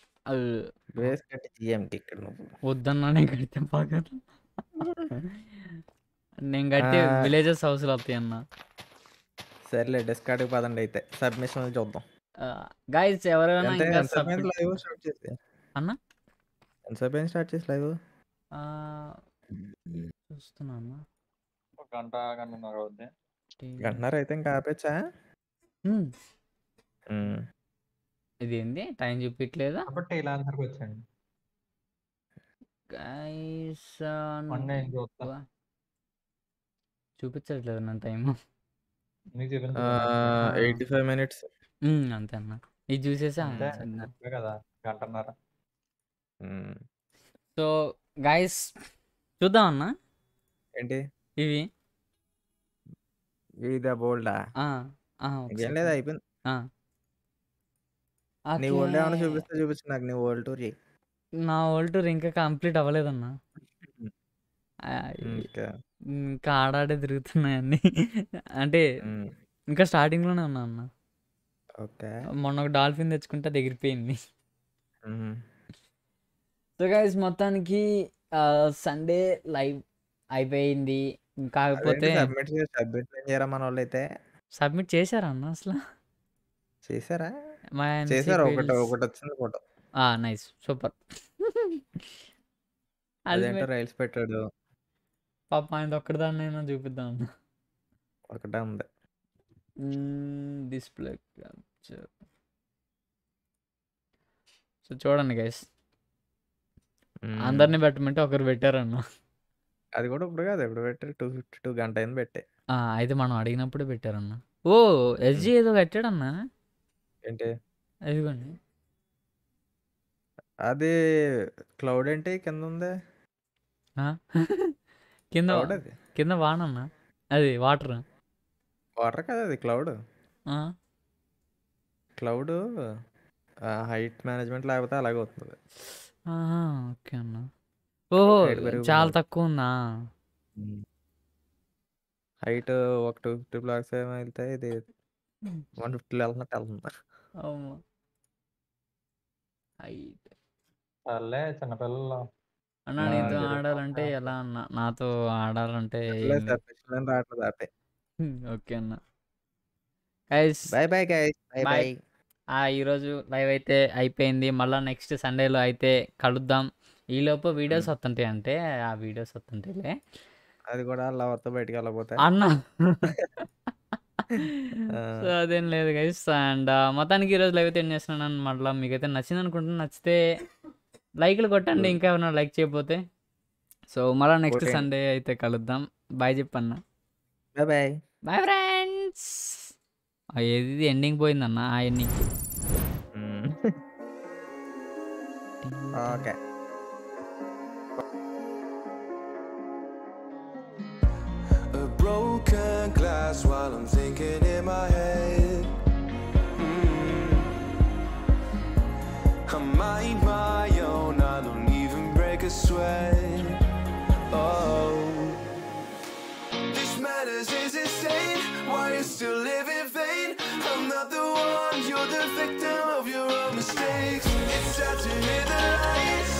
ఇక్కడ నువ్వు వద్దన్నా నేను నేను కట్టే విలేజెస్ హౌస్లు వస్తాయి అన్న సరేలే పదండి అయితే సబ్మిషన్ చూద్దాం గైస్ ఎవరైనా ఇంకా లైవ్ స్టార్ట్ చేస్తే అన్న స్టార్ట్ లైవ్ చూస్తున్నా అన్న ఒక గంట గంటన్నర అవుద్ది గంటన్నర అయితే ఇంకా ఆపేచ్చా ఇది ఏంది టైం చూపించట్లేదా కాబట్టి ఇలా అందరికి వచ్చాయండి గైస్ చూపించట్లేదు నా టైం ఎయిటీ ఫైవ్ మినిట్స్ అంతే అన్న ఇది చూసేసా అంతే కదా సో గైస్ చూద్దాం అన్న ఏంటి ఇవి ఇదా బోల్డా ఆ, ఆ, లేదా అయిపోయింది నీ ఓల్డ్ ఏమైనా చూపిస్తే చూపించు నాకు నీ ఓల్డ్ టూర్ చెయ్యి. నా వరల్డ్ టూర్ ఇంకా కంప్లీట్ అవ్వలేదన్న. ఇంకా ఇంకా ఆడాడే తిరుగుతున్నాయన్నీ. అంటే ఇంకా స్టార్టింగ్ లోనే ఉన్నా అన్న. ఓకే. మొన్న ఒక డాల్ఫిన్ తెచ్చుకుంటే అది సో గైస్ మొత్తానికి సండే లైవ్ అయిపోయింది. అదేంటి కాకపోతే సబ్మిట్ చేసి మన వాళ్ళు అయితే సబ్మిట్ చేశారా అన్న అసలు చేశారా? మా చేశారు ఒకటి ఒకటి నైస్ సూపర్ అదేంటో రైల్స్ పెట్టాడు పాప ఆయన ఒక్కడిదాన్నైనా చూపిద్దాం ఒకటే ఉంది డిస్ప్లే సో చూడండి గైస్ అందరిని పెట్టమంటే ఒకరు పెట్టారన్న అది కూడా ఇప్పుడు కాదు ఇప్పుడు పెట్టారు టూ ఫిఫ్టీ టూ గంట అయింది పెట్టే అయితే మనం అడిగినప్పుడే పెట్టారన్న ఓ ఎస్జీ ఏదో కట్టాడన్నా అది క్లౌడ్ ఏంటి కింద ఉందే కింద క్లౌడ్ అది. కింద వానన్న. అది వాటర్ వాటర్ కదా అది క్లౌడ్. ఆ! హైట్ మేనేజ్‌మెంట్ లేకపోతే అలాగవుతుంది. ఓకే అన్న. ఓహో! చాలా తక్కువ ఉందా హైట్ ఒక టూ ఫిఫ్టీ బ్లాక్స్ ఏమో ఇది ఇది 150లో వెళ్తున్నట్టు వెళ్తుందా అమ్మ. అన్నా ఆ! నీతో ఆడాలంటే ఎలా అన్న? నాతో ఆడాలంటే ఓకే అన్న. Guys bye bye guys. Bye ఆ! ఈరోజు లైవ్ అయితే అయిపోయింది. మళ్ళా నెక్స్ట్ సండేలో అయితే కలుద్దాం. ఈలోపు వీడియోస్ వస్తుంటాయి అంటే ఆ వీడియోస్ వస్తుంటాయిలే. అది కూడా లవర్‌తో బయటికెళ్ళకపోతే. అన్న. సో అదేం లేదు గైస్ అండ్ మొత్తానికి ఈరోజు లైవ్ అయితే ఏం చేస్తున్నాను అనమాట మీకైతే నచ్చింది అనుకుంటున్నా నచ్చితే లైక్లు కొట్టండి hmm. ఇంకా ఏమన్నా లైక్ చేయకపోతే సో మళ్ళీ నెక్స్ట్ సండే అయితే కలుద్దాం బాయ్ చెప్పన్న బాయ్ బాయ్ బాయ్ ఫ్రెండ్స్ ఏది ఎండింగ్ పోయిందన్న ఆ ending okay hmm. fast while I'm thinking in my head. Mm. I mind my own, I don't even break a sweat. Oh, this matters is insane. Why you still live in vain? I'm not the one, you're the victim of your own mistakes. It's sad to hear the lies.